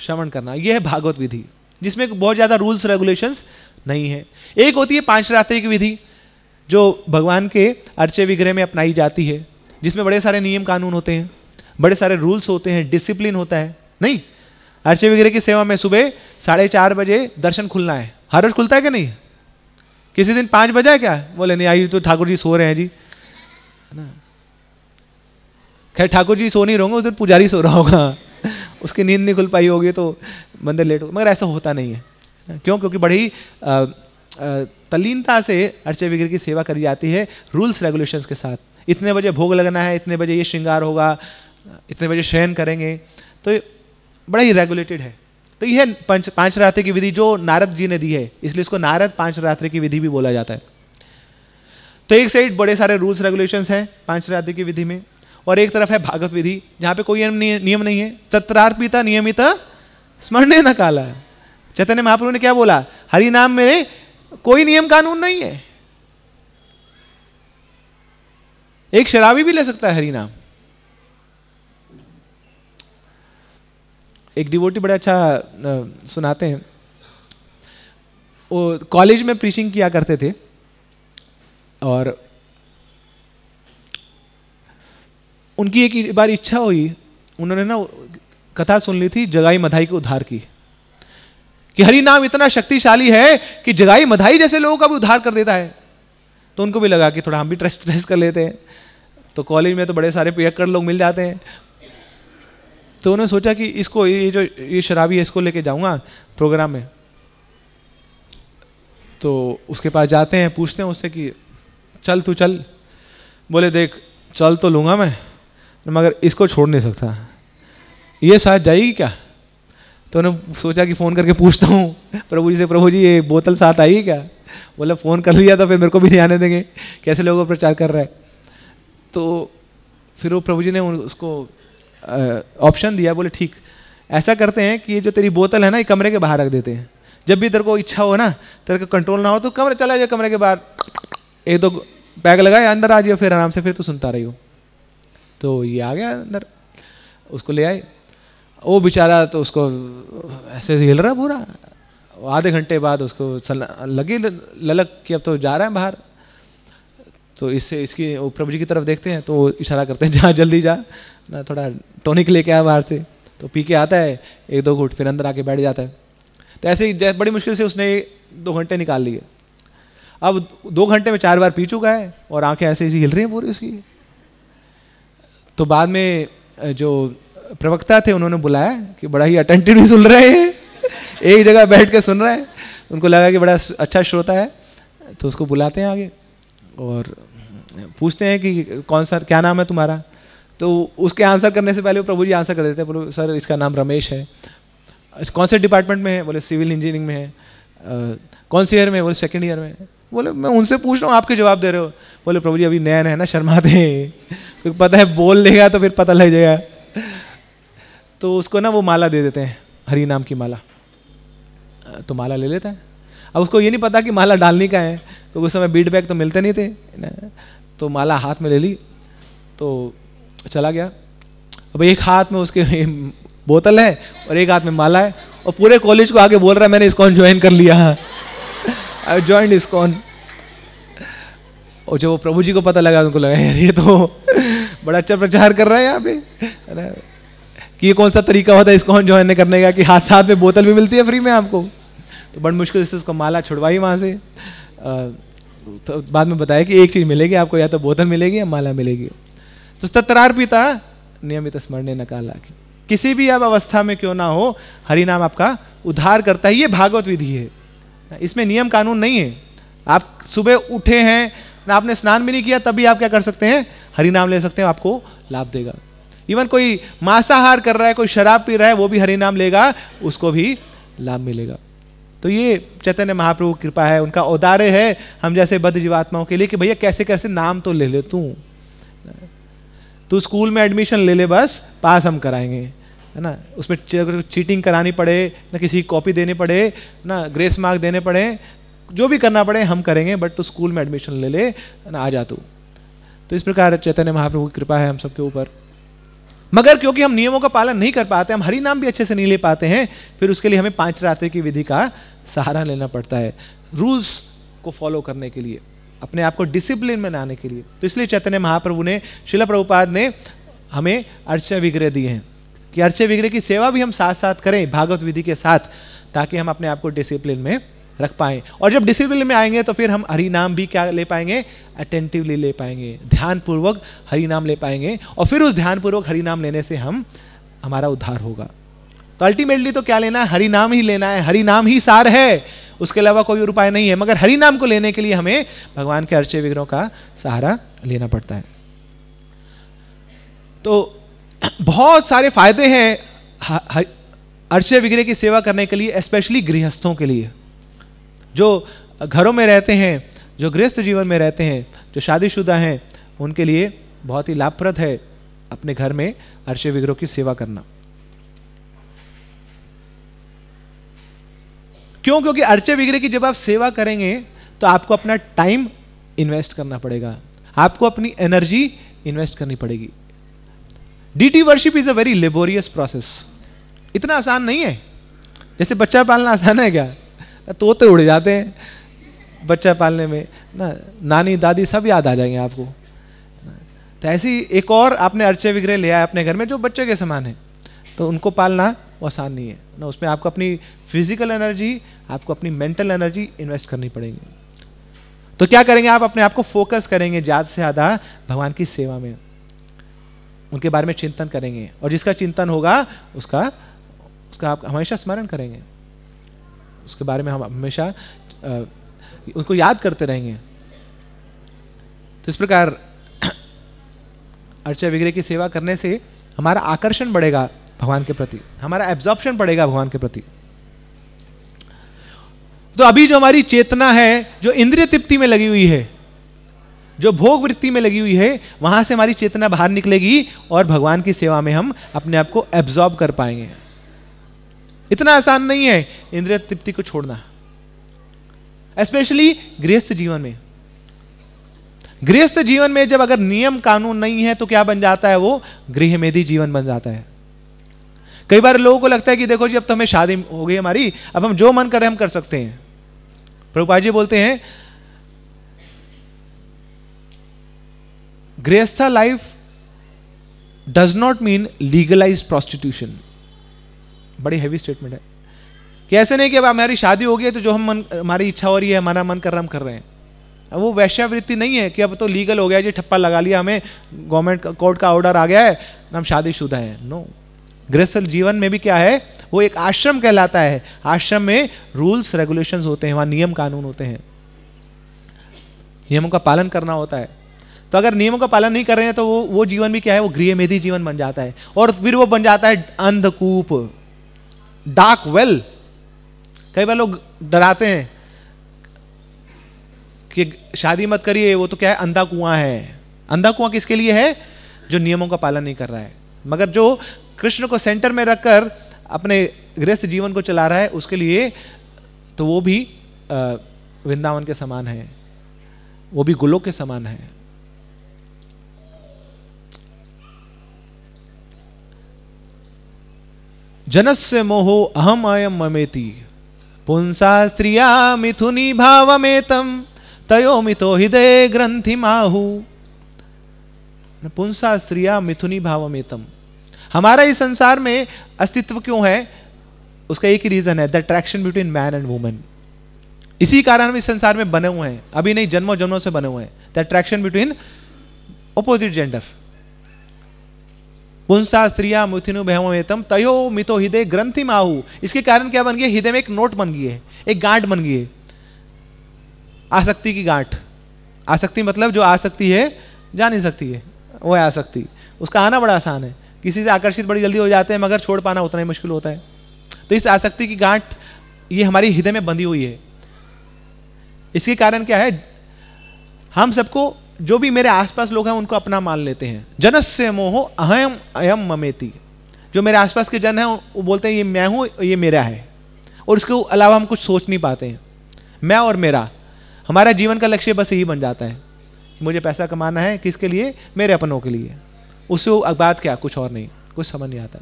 श्रवण करना यह है भागवत विधि जिसमें बहुत ज़्यादा रूल्स रेगुलेशंस नहीं है एक होती है पांच रात्रि की विधि जो भगवान के अर्चे विग्रह में अपनाई जाती है जिसमें बड़े सारे नियम कानून होते हैं बड़े सारे रूल्स होते हैं डिसिप्लिन होता है नहीं अर्चे वगैरह की सेवा में सुबह साढ़े चार बजे दर्शन खुलना है हर रोज खुलता है कि नहीं किसी दिन पाँच बजा है क्या बोले नहीं आई तो ठाकुर जी सो रहे हैं जी है ना खैर ठाकुर जी सो नहीं रहोगे उस दिन पुजारी सो रहा होगा उसकी नींद नहीं खुल पाई होगी तो मंदिर लेट हो मगर ऐसा होता नहीं है क्यों क्योंकि बड़ी तलीनता से अर्चे वगैरह की सेवा करी जाती है रूल्स रेगुलेशंस के साथ इतने बजे भोग लगना है इतने बजे ये श्रृंगार होगा इतने बजे शयन करेंगे तो बड़ा ही रेगुलेटेड है तो यह पंच पांच रात्रि की विधि जो नारद जी ने दी है इसलिए इसको नारद पांच रात्रि की विधि भी बोला जाता है तो एक साइड बड़े सारे रूल्स रेगुलेशन हैं पांच रात्रि की विधि में और एक तरफ है भागवत विधि जहाँ पे कोई नियम नहीं है तत्रार्थ नियमित स्मरण न काला चैतन्य महाप्रभु ने क्या बोला हरि नाम में कोई नियम कानून नहीं है एक शराबी भी ले सकता है हरिनाम एक डिवोटी बड़ा अच्छा सुनाते हैं वो कॉलेज में प्रीचिंग किया करते थे और उनकी एक बार इच्छा हुई उन्होंने ना कथा सुन ली थी जगाई मधाई के उद्धार की कि हरि नाम इतना शक्तिशाली है कि जगाई मधाई जैसे लोगों का भी उद्धार कर देता है तो उनको भी लगा कि थोड़ा हम भी ट्रस्ट ट्रेस कर लेते हैं तो कॉलेज में तो बड़े सारे पियक्कड़ लोग मिल जाते हैं तो उन्होंने सोचा कि इसको ये जो ये शराबी है इसको लेके जाऊंगा प्रोग्राम में तो उसके पास जाते हैं पूछते हैं उससे कि चल तू चल बोले देख चल तो लूँगा मैं मगर इसको छोड़ नहीं सकता ये साथ जाएगी क्या तो उन्होंने सोचा कि फ़ोन करके पूछता हूँ प्रभु जी से प्रभु जी ये बोतल साथ आएगी क्या बोला फ़ोन कर लिया तो फिर मेरे को भी नहीं आने देंगे कैसे लोगों प्रचार कर रहा है तो फिर वो प्रभु जी ने उसको ऑप्शन दिया बोले ठीक ऐसा करते हैं कि ये जो तेरी बोतल है ना ये कमरे के बाहर रख देते हैं जब भी तेरे को इच्छा हो ना तेरे को कंट्रोल ना हो तो कमरे चला जाए कमरे के बाहर एक दो तो बैग लगाए अंदर आ जाओ फिर आराम से फिर तो सुनता रही हो तो ये आ गया अंदर उसको ले आए वो बेचारा तो उसको ऐसे हिल रहा पूरा आधे घंटे बाद उसको लगी ललक कि अब तो जा रहा है बाहर तो इससे इसकी प्रभु जी की तरफ देखते हैं तो इशारा करते हैं जा जल्दी जा ना थोड़ा टॉनिक लेके आया बाहर से तो पी के आता है एक दो घूट फिर अंदर आके बैठ जाता है तो ऐसे ही बड़ी मुश्किल से उसने दो घंटे निकाल लिए अब दो घंटे में चार बार पी चुका है और आंखें ऐसे ऐसी हिल रही हैं पूरी उसकी तो बाद में जो प्रवक्ता थे उन्होंने बुलाया कि बड़ा ही अटेंटिवली सुन रहे हैं एक जगह बैठ के सुन रहे हैं उनको लगा कि बड़ा अच्छा श्रोता है तो उसको बुलाते हैं आगे और पूछते हैं कि कौन सा क्या नाम है तुम्हारा तो उसके आंसर करने से पहले वो प्रभु जी आंसर कर देते हैं बोलो सर इसका नाम रमेश है कौन से डिपार्टमेंट में है बोले सिविल इंजीनियरिंग में है आ, कौन से ईयर में बोले सेकेंड ईयर में बोले मैं उनसे पूछ रहा हूँ आपके जवाब दे रहे हो बोले प्रभु जी अभी नया है ना शर्माते हैं क्योंकि पता है बोल लेगा तो फिर पता लग जाएगा तो उसको ना वो माला दे देते हैं हरी नाम की माला तो माला ले लेता है अब उसको ये नहीं पता कि माला डालने का है तो उस समय बीट बैग तो मिलते नहीं थे तो माला हाथ में ले ली तो चला गया अब एक हाथ में उसके बोतल है और एक हाथ में माला है और पूरे कॉलेज को आगे बोल रहा है मैंने इसकॉन ज्वाइन कर लिया आई ज्वाइन इसकॉन और जब वो प्रभु जी को पता लगा उनको लगा यार ये तो बड़ा अच्छा प्रचार कर रहा है यहाँ पे कि ये कौन सा तरीका होता है इसकॉन ज्वाइन करने का कि हाथ साथ में बोतल भी मिलती है फ्री में आपको तो बड़ी मुश्किल से उसको माला छुड़वाई वहाँ से तो बाद में बताया कि एक चीज़ मिलेगी आपको या तो बोतल मिलेगी या माला मिलेगी तो तत्रार पिता नियमित स्मरण न काला किसी भी अब अवस्था में क्यों ना हो हरिनाम आपका उद्धार करता है ये भागवत विधि है इसमें नियम कानून नहीं है आप सुबह उठे हैं आपने स्नान भी नहीं किया तभी आप क्या कर सकते हैं हरिनाम ले सकते हैं आपको लाभ देगा इवन कोई मांसाहार कर रहा है कोई शराब पी रहा है वो भी हरिनाम लेगा उसको भी लाभ मिलेगा तो ये चैतन्य महाप्रभु कृपा है उनका औदार्य है हम जैसे बद्ध जीवात्माओं के लिए कि भैया कैसे कैसे नाम तो ले ले तू तू स्कूल में एडमिशन ले ले बस पास हम कराएंगे है ना उसमें चीटिंग करानी पड़े ना किसी कॉपी देने पड़े ना ग्रेस मार्क देने पड़े जो भी करना पड़े हम करेंगे बट तू स्कूल में एडमिशन ले ले ना आ जा तू तो इस प्रकार चैतन्य महाप्रभु की कृपा है हम सबके ऊपर मगर क्योंकि हम नियमों का पालन नहीं कर पाते हम हरी नाम भी अच्छे से नहीं ले पाते हैं फिर उसके लिए हमें पांच रातें की विधि का सहारा लेना पड़ता है रूल्स को फॉलो करने के लिए अपने आप को डिसिप्लिन में लाने के लिए तो इसलिए चैतन्य महाप्रभु ने शिला प्रभुपाद ने हमें अर्चय विग्रह दिए हैं कि अर्चय विग्रह की सेवा भी हम साथ साथ करें भागवत विधि के साथ ताकि हम अपने आप को डिसिप्लिन में रख पाएं और जब डिसिप्लिन में आएंगे तो फिर हम हरि नाम भी क्या ले पाएंगे अटेंटिवली ले पाएंगे ध्यानपूर्वक हरि नाम ले पाएंगे और फिर उस ध्यानपूर्वक हरि नाम लेने से हम हमारा उद्धार होगा तो अल्टीमेटली तो क्या लेना है हरि नाम ही लेना है हरि नाम ही सार है उसके अलावा कोई और उपाय नहीं है मगर हरि नाम को लेने के लिए हमें भगवान के अर्चे विग्रहों का सहारा लेना पड़ता है तो बहुत सारे फायदे हैं अर्चे विग्रह की सेवा करने के लिए स्पेशली गृहस्थों के लिए जो घरों में रहते हैं जो गृहस्थ जीवन में रहते हैं जो शादीशुदा हैं उनके लिए बहुत ही लाभप्रद है अपने घर में अर्श विग्रह की सेवा करना क्यों क्योंकि अर्चे विग्रह की जब आप सेवा करेंगे तो आपको अपना टाइम इन्वेस्ट करना पड़ेगा आपको अपनी एनर्जी इन्वेस्ट करनी पड़ेगी deity worship is a very laborious process इतना आसान नहीं है जैसे बच्चा पालना आसान है क्या तोते तो उड़ जाते हैं बच्चा पालने में ना नानी दादी सब याद आ जाएंगे आपको तो ऐसी एक और आपने अर्चे विग्रह लिया है अपने घर में जो बच्चे के समान है तो उनको पालना आसान नहीं है ना उसमें आपको अपनी फिजिकल एनर्जी आपको अपनी मेंटल एनर्जी इन्वेस्ट करनी पड़ेगी तो क्या करेंगे आप अपने आप को फोकस करेंगे ज़्यादा से ज़्यादा भगवान की सेवा में उनके बारे में चिंतन करेंगे और जिसका चिंतन होगा उसका उसका आप हमेशा स्मरण करेंगे उसके बारे में हम हमेशा उनको याद करते रहेंगे तो इस प्रकार अर्चा वगैरह की सेवा करने से हमारा आकर्षण बढ़ेगा भगवान के प्रति हमारा एब्जॉर्प्शन बढ़ेगा भगवान के प्रति तो अभी जो हमारी चेतना है जो इंद्रिय तृप्ति में लगी हुई है जो भोग वृत्ति में लगी हुई है वहां से हमारी चेतना बाहर निकलेगी और भगवान की सेवा में हम अपने आप को एब्जॉर्ब कर पाएंगे इतना आसान नहीं है इंद्रिय तृप्ति को छोड़ना स्पेशली गृहस्थ जीवन में गृहस्थ जीवन में जब अगर नियम कानून नहीं है तो क्या बन जाता है वो गृह में जीवन बन जाता है कई बार लोगों को लगता है कि देखो जी अब तो हमें शादी हो गई हमारी अब हम जो मन रहे हम कर सकते हैं प्रभुपा जी बोलते हैं गृहस्था life does not mean legalize prostitution बड़ी हैवी स्टेटमेंट है कि ऐसे नहीं कि अब हमारी शादी हो गई है तो जो हम मन हमारी इच्छा हो रही है हमारा मन कर रहा हम कर रहे हैं अब वो वैश्यावृत्ति नहीं है कि अब तो लीगल हो गया जी ठप्पा लगा लिया हमें गवर्नमेंट कोर्ट का ऑर्डर आ गया है हम शादीशुदा हैं नो गृहस्थ जीवन में भी क्या है वो एक आश्रम कहलाता है आश्रम में रूल्स रेगुलेशंस होते हैं वहाँ नियम कानून होते हैं नियमों का पालन करना होता है तो अगर नियमों का पालन नहीं कर रहे हैं तो वो वो जीवन भी क्या है वो गृह जीवन बन जाता है और फिर वो बन जाता है अंधकूप डार्क वेल कई बार लोग डराते हैं कि शादी मत करिए वो तो क्या है अंधा कुआं है अंधा कुआं किसके लिए है जो नियमों का पालन नहीं कर रहा है मगर जो कृष्ण को सेंटर में रखकर अपने गृहस्थ जीवन को चला रहा है उसके लिए तो वो भी वृंदावन के समान है वो भी गुलों के समान है जनस्य मोहो अहम अयम ममेति पुंसा स्त्रिया मिथुनी भावमेतम तयो मिथो हृदय ग्रंथि माहु पुंसा स्त्रिया मिथुनी भावमेतम हमारा इस संसार में अस्तित्व क्यों है उसका एक ही रीजन है the attraction between man and women इसी कारण हम इस संसार में बने हुए हैं अभी नहीं जन्मों जन्मों से बने हुए हैं the attraction between opposite gender पुंसा स्त्रिया मुथिनु बहमेतम तयो मितो हृदय ग्रंथि माहु इसके कारण क्या बन गया हृदय में एक नोट बन गई है एक गांठ बन गई है आसक्ति की गांठ आसक्ति मतलब जो आसक्ति है जा नहीं सकती है वो है आसक्ति उसका आना बड़ा आसान है किसी से आकर्षित बड़ी जल्दी हो जाते हैं मगर छोड़ पाना उतना ही मुश्किल होता है तो इस आसक्ति की गांठ ये हमारी हृदय में बंधी हुई है इसके कारण क्या है हम सबको जो भी मेरे आसपास लोग हैं उनको अपना मान लेते हैं जनस्य मोह अहम अयम ममेती जो मेरे आसपास के जन हैं वो बोलते हैं ये मैं हूँ ये मेरा है और उसके अलावा हम कुछ सोच नहीं पाते हैं मैं और मेरा हमारा जीवन का लक्ष्य बस यही बन जाता है मुझे पैसा कमाना है किसके लिए मेरे अपनों के लिए उससे बात क्या कुछ और नहीं कुछ समझ नहीं आता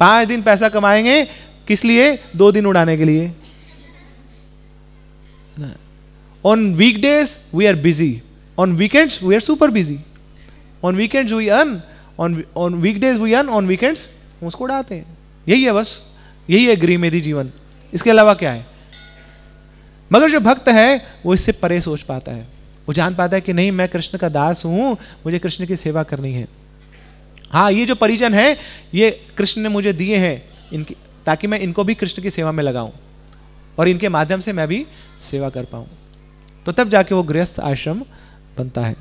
पाँच दिन पैसा कमाएंगे किस लिए दो दिन उड़ाने के लिए on weekdays we are busy On weekends, we are super busy. On weekends, we earn. On, on weekdays, we earn. On weekends, हम उसको उड़ाते हैं यही है बस यही है गृह जीवन इसके अलावा क्या है मगर जो भक्त है वो इससे परे सोच पाता है वो जान पाता है कि नहीं मैं कृष्ण का दास हूँ मुझे कृष्ण की सेवा करनी है हाँ ये जो परिजन है ये कृष्ण ने मुझे दिए हैं इनकी ताकि मैं इनको भी कृष्ण की सेवा में लगाऊं और इनके माध्यम से मैं भी सेवा कर पाऊँ तो तब जाके वो गृहस्थ आश्रम बनता है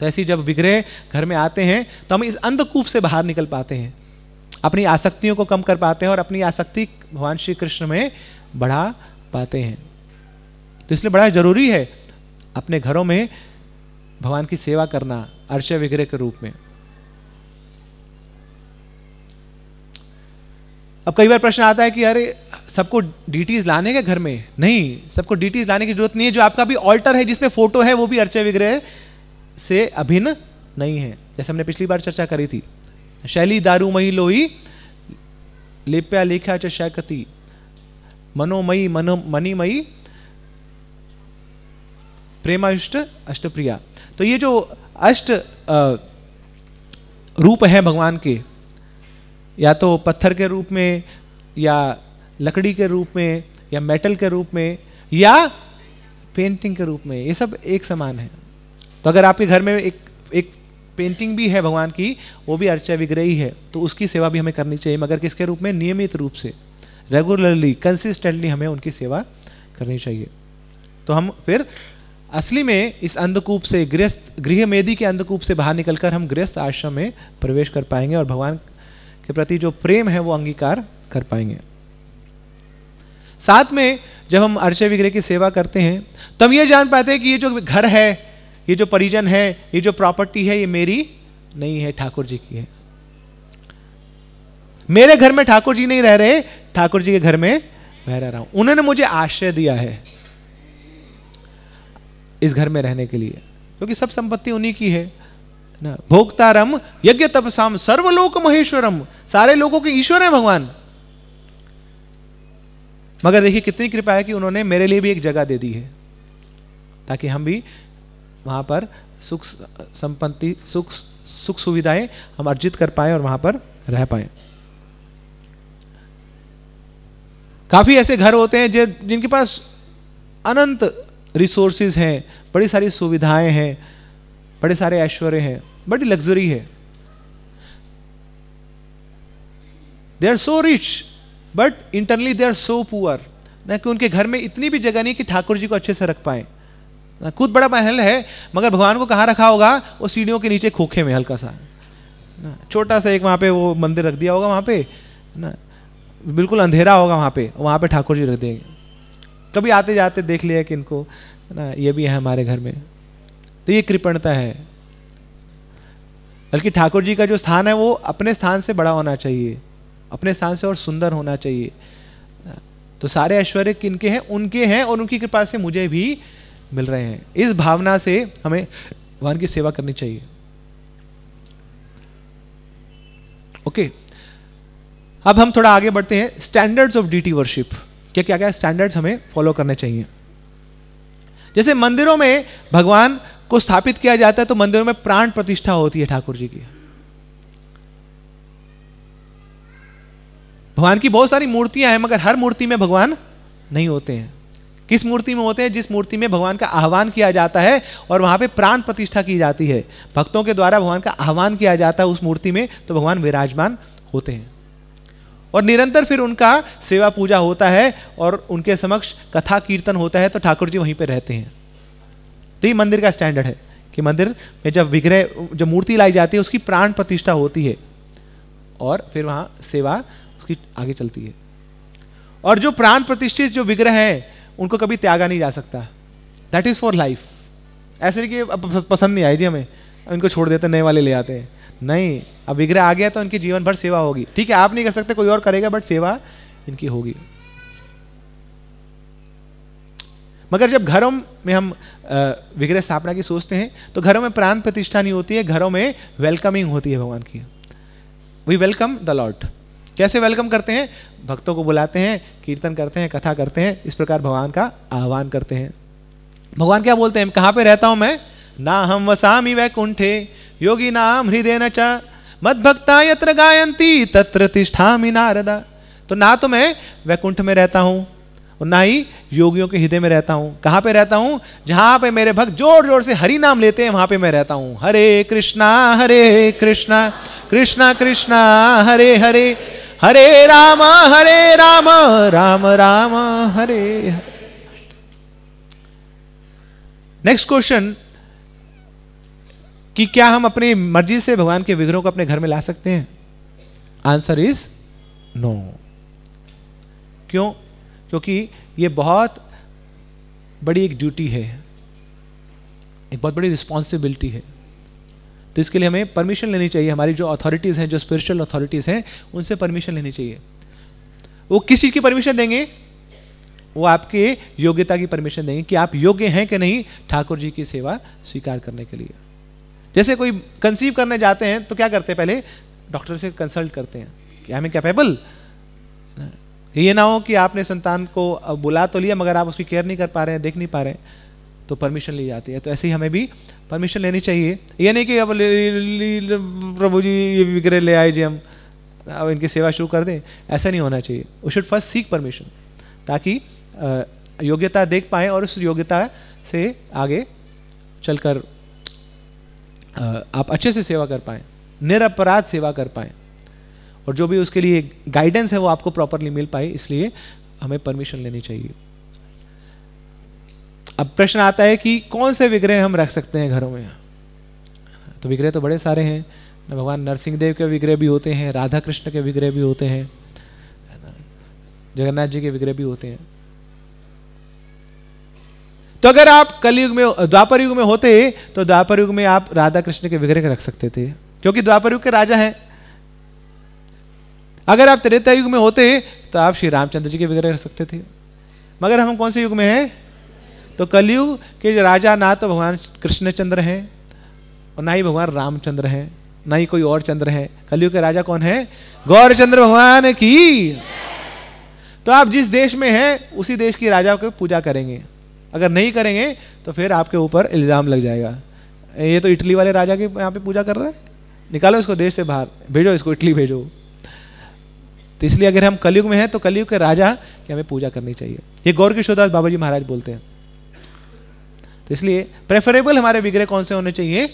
तो ऐसी जब विग्रह घर में आते हैं तो हम इस अंधकूप से बाहर निकल पाते हैं अपनी आसक्तियों को कम कर पाते हैं और अपनी आसक्ति भगवान श्री कृष्ण में बढ़ा पाते हैं तो इसलिए बड़ा जरूरी है अपने घरों में भगवान की सेवा करना अर्श विग्रह के रूप में अब कई बार प्रश्न आता है कि अरे सबको डीटीज लाने के घर में नहीं सबको डीटीज लाने की जरूरत नहीं है जो आपका भी ऑल्टर है जिसमें फोटो है वो भी अर्चय विग्रह से अभिन्न नहीं है जैसे हमने पिछली बार चर्चा करी थी शैली दारू मई लोही लिप्या लिखा च शकति मनोमयी मनो मनीमयी प्रेमाष्ट अष्टप्रिया तो ये जो अष्ट रूप है भगवान के या तो पत्थर के रूप में या लकड़ी के रूप में या मेटल के रूप में या पेंटिंग के रूप में ये सब एक समान है तो अगर आपके घर में एक एक पेंटिंग भी है भगवान की वो भी अर्चा विग्रही है तो उसकी सेवा भी हमें करनी चाहिए मगर किसके रूप में नियमित रूप से रेगुलरली कंसिस्टेंटली हमें उनकी सेवा करनी चाहिए तो हम फिर असली में इस अंधकूप से गृहस्थ गृह मेदी के अंधकूप से बाहर निकलकर हम गृहस्थ आश्रम में प्रवेश कर पाएंगे और भगवान के प्रति जो प्रेम है वो अंगीकार कर पाएंगे साथ में जब हम अर्श विग्रह की सेवा करते हैं तब तो ये जान पाते हैं कि ये जो घर है ये जो परिजन है ये जो प्रॉपर्टी है ये मेरी नहीं है ठाकुर जी की है मेरे घर में ठाकुर जी नहीं रह रहे ठाकुर जी के घर में मैं रह रहा हूं उन्होंने मुझे आश्रय दिया है इस घर में रहने के लिए क्योंकि सब संपत्ति उन्हीं की है ना भोक्तारम यज्ञ तपसाम सर्वलोक महेश्वरम सारे लोगों के ईश्वर है भगवान मगर देखिए कितनी कृपा है कि उन्होंने मेरे लिए भी एक जगह दे दी है ताकि हम भी वहाँ पर सुख संपत्ति सुख सुख सुविधाएं हम अर्जित कर पाए और वहाँ पर रह पाए काफ़ी ऐसे घर होते हैं जो जिनके पास अनंत रिसोर्सेज हैं बड़ी सारी सुविधाएं हैं बड़े सारे ऐश्वर्य हैं बड़ी लग्जरी है they are so rich but internally they are so poor ना कि उनके घर में इतनी भी जगह नहीं कि ठाकुर जी को अच्छे से रख पाए ना खुद बड़ा महल है मगर भगवान को कहाँ रखा होगा वो सीढ़ियों के नीचे खोखे में हल्का सा ना छोटा सा एक वहाँ पे वो मंदिर रख दिया होगा वहाँ पे ना बिल्कुल अंधेरा होगा वहाँ पे वहाँ पे ठाकुर जी रख देंगे कभी आते जाते देख लिया कि इनको ना ये भी है हमारे घर में तो ये कृपणता है बल्कि ठाकुर जी का जो स्थान है वो अपने स्थान से बड़ा होना चाहिए अपने स्थान से और सुंदर होना चाहिए तो सारे ऐश्वर्य किनके हैं उनके हैं और उनकी कृपा से मुझे भी मिल रहे हैं इस भावना से हमें भगवान की सेवा करनी चाहिए ओके अब हम थोड़ा आगे बढ़ते हैं स्टैंडर्ड्स ऑफ डीटी वर्शिप क्या क्या क्या स्टैंडर्ड्स हमें फॉलो करने चाहिए जैसे मंदिरों में भगवान को स्थापित किया जाता है तो मंदिरों में प्राण प्रतिष्ठा होती है ठाकुर जी की भगवान की बहुत सारी मूर्तियां हैं मगर हर मूर्ति में भगवान नहीं होते हैं किस मूर्ति में होते हैं जिस मूर्ति में भगवान का आह्वान किया जाता है और वहां पे प्राण प्रतिष्ठा की जाती है भक्तों के द्वारा भगवान का आह्वान किया जाता है उस मूर्ति में तो भगवान विराजमान होते हैं और निरंतर फिर उनका सेवा पूजा होता है और उनके समक्ष कथा कीर्तन होता है तो ठाकुर जी वहीं पर रहते हैं तो ये मंदिर का स्टैंडर्ड है कि मंदिर में जब विग्रह जब मूर्ति लाई जाती है उसकी प्राण प्रतिष्ठा होती है और फिर वहाँ सेवा उसकी आगे चलती है और जो प्राण प्रतिष्ठित जो विग्रह है उनको कभी त्यागा नहीं जा सकता दैट इज फॉर लाइफ ऐसे नहीं कि अब पसंद नहीं आई जी हमें इनको छोड़ देते नए वाले ले आते हैं नहीं अब विग्रह आ गया तो इनकी जीवन भर सेवा होगी ठीक है आप नहीं कर सकते कोई और करेगा बट सेवा इनकी होगी मगर जब घरों में हम विग्रह स्थापना की सोचते हैं तो घरों में प्राण प्रतिष्ठा नहीं होती है घरों में वेलकमिंग होती है भगवान की वी वेलकम द लॉर्ड कैसे वेलकम करते हैं भक्तों को बुलाते हैं कीर्तन करते हैं कथा करते हैं इस प्रकार भगवान का आह्वान करते हैं भगवान क्या बोलते हैं कहाँ पे रहता हूँ मैं ना हम वसामी वैकुंठे योगी नाम हृदय न चा मद भक्ता यत्र गायंती तत्र तिष्ठामी नारदा तो ना तो मैं वैकुंठ में रहता हूँ और ना ही योगियों के हृदय में रहता हूँ कहाँ पे रहता हूँ जहाँ पे मेरे भक्त जोर जोर से हरि नाम लेते हैं वहाँ पे मैं रहता हूँ हरे कृष्णा हरे कृष्णा कृष्णा कृष्णा हरे हरे हरे राम हरे राम राम राम हरे नेक्स्ट क्वेश्चन कि क्या हम अपनी मर्जी से भगवान के विग्रहों को अपने घर में ला सकते हैं आंसर इज नो क्यों क्योंकि ये बहुत बड़ी एक ड्यूटी है एक बहुत बड़ी रिस्पॉन्सिबिलिटी है तो इसके लिए हमें परमिशन लेनी चाहिए हमारी जो अथॉरिटीज़ हैं जो स्पिरिचुअल अथॉरिटीज़ हैं उनसे परमिशन लेनी चाहिए वो किस चीज़ की परमिशन देंगे वो आपके योग्यता की परमिशन देंगे कि आप योग्य हैं कि नहीं ठाकुर जी की सेवा स्वीकार करने के लिए जैसे कोई कंसीव करने जाते हैं तो क्या करते हैं पहले डॉक्टर से कंसल्ट करते हैं कि हमें कैपेबल ये ना हो कि आपने संतान को बुला तो लिया मगर आप उसकी केयर नहीं कर पा रहे हैं देख नहीं पा रहे हैं तो परमिशन ली जाती है तो ऐसे ही हमें भी परमिशन लेनी चाहिए ये नहीं कि अब प्रभु जी ये विग्रह ले आए जी हम अब इनकी सेवा शुरू कर दें ऐसा नहीं होना चाहिए वो शुड फर्स्ट सीख परमिशन ताकि योग्यता देख पाए और उस योग्यता से आगे चलकर आप अच्छे से सेवा कर पाएँ निरपराध सेवा कर पाएँ और जो भी उसके लिए गाइडेंस है वो आपको प्रॉपरली मिल पाए इसलिए हमें परमिशन लेनी चाहिए अब प्रश्न आता है कि कौन से विग्रह हम रख सकते हैं घरों में तो विग्रह तो बड़े सारे हैं भगवान नरसिंह देव के विग्रह भी होते हैं राधा कृष्ण के विग्रह भी होते हैं जगन्नाथ जी के विग्रह भी होते हैं तो अगर आप कलयुग में द्वापर युग में होते तो द्वापर युग में आप राधा कृष्ण के विग्रह रख सकते थे क्योंकि द्वापर युग के राजा हैं अगर आप त्रेता युग में होते तो आप श्री रामचंद्र जी के विग्रह रख सकते थे मगर हम कौन से युग में हैं तो कलयुग के राजा ना तो भगवान कृष्णचंद्र हैं और ना ही भगवान रामचंद्र हैं ना ही कोई और चंद्र है कलयुग के राजा कौन है गौरचंद्र भगवान की तो आप जिस देश में हैं उसी देश की राजा की पूजा करेंगे अगर नहीं करेंगे तो फिर आपके ऊपर इल्ज़ाम लग जाएगा ये तो इटली वाले राजा की यहाँ पे पूजा कर रहे हैं निकालो इसको देश से बाहर भेजो इसको इटली भेजो तो इसलिए अगर हम कलयुग में हैं तो कलयुग के राजा की हमें पूजा करनी चाहिए ये गौर किशोरदास बाबा जी महाराज बोलते हैं तो इसलिए प्रेफरेबल हमारे विग्रह कौन से होने चाहिए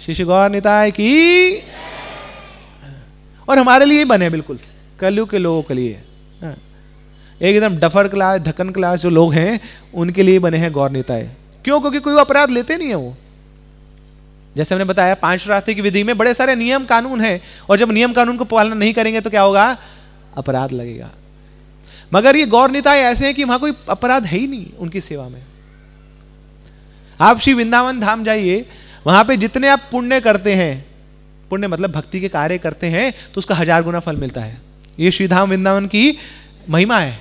शिशु गौर निताय की और हमारे लिए बने बिल्कुल कलयुग के लोगों के लिए हाँ। एकदम डफर क्लास ढक्कन क्लास जो लोग हैं उनके लिए बने हैं गौर निताय क्यों क्योंकि कोई अपराध लेते नहीं है वो जैसे हमने बताया पांच रास्ते की विधि में बड़े सारे नियम कानून हैं और जब नियम कानून को पालना नहीं करेंगे तो क्या होगा अपराध लगेगा मगर ये गौर निताय ऐसे हैं कि वहां कोई अपराध है ही नहीं उनकी सेवा में आप श्री वृंदावन धाम जाइए वहां पे जितने आप पुण्य करते हैं पुण्य मतलब भक्ति के कार्य करते हैं तो उसका हजार गुना फल मिलता है ये श्रीधाम वृंदावन की महिमा है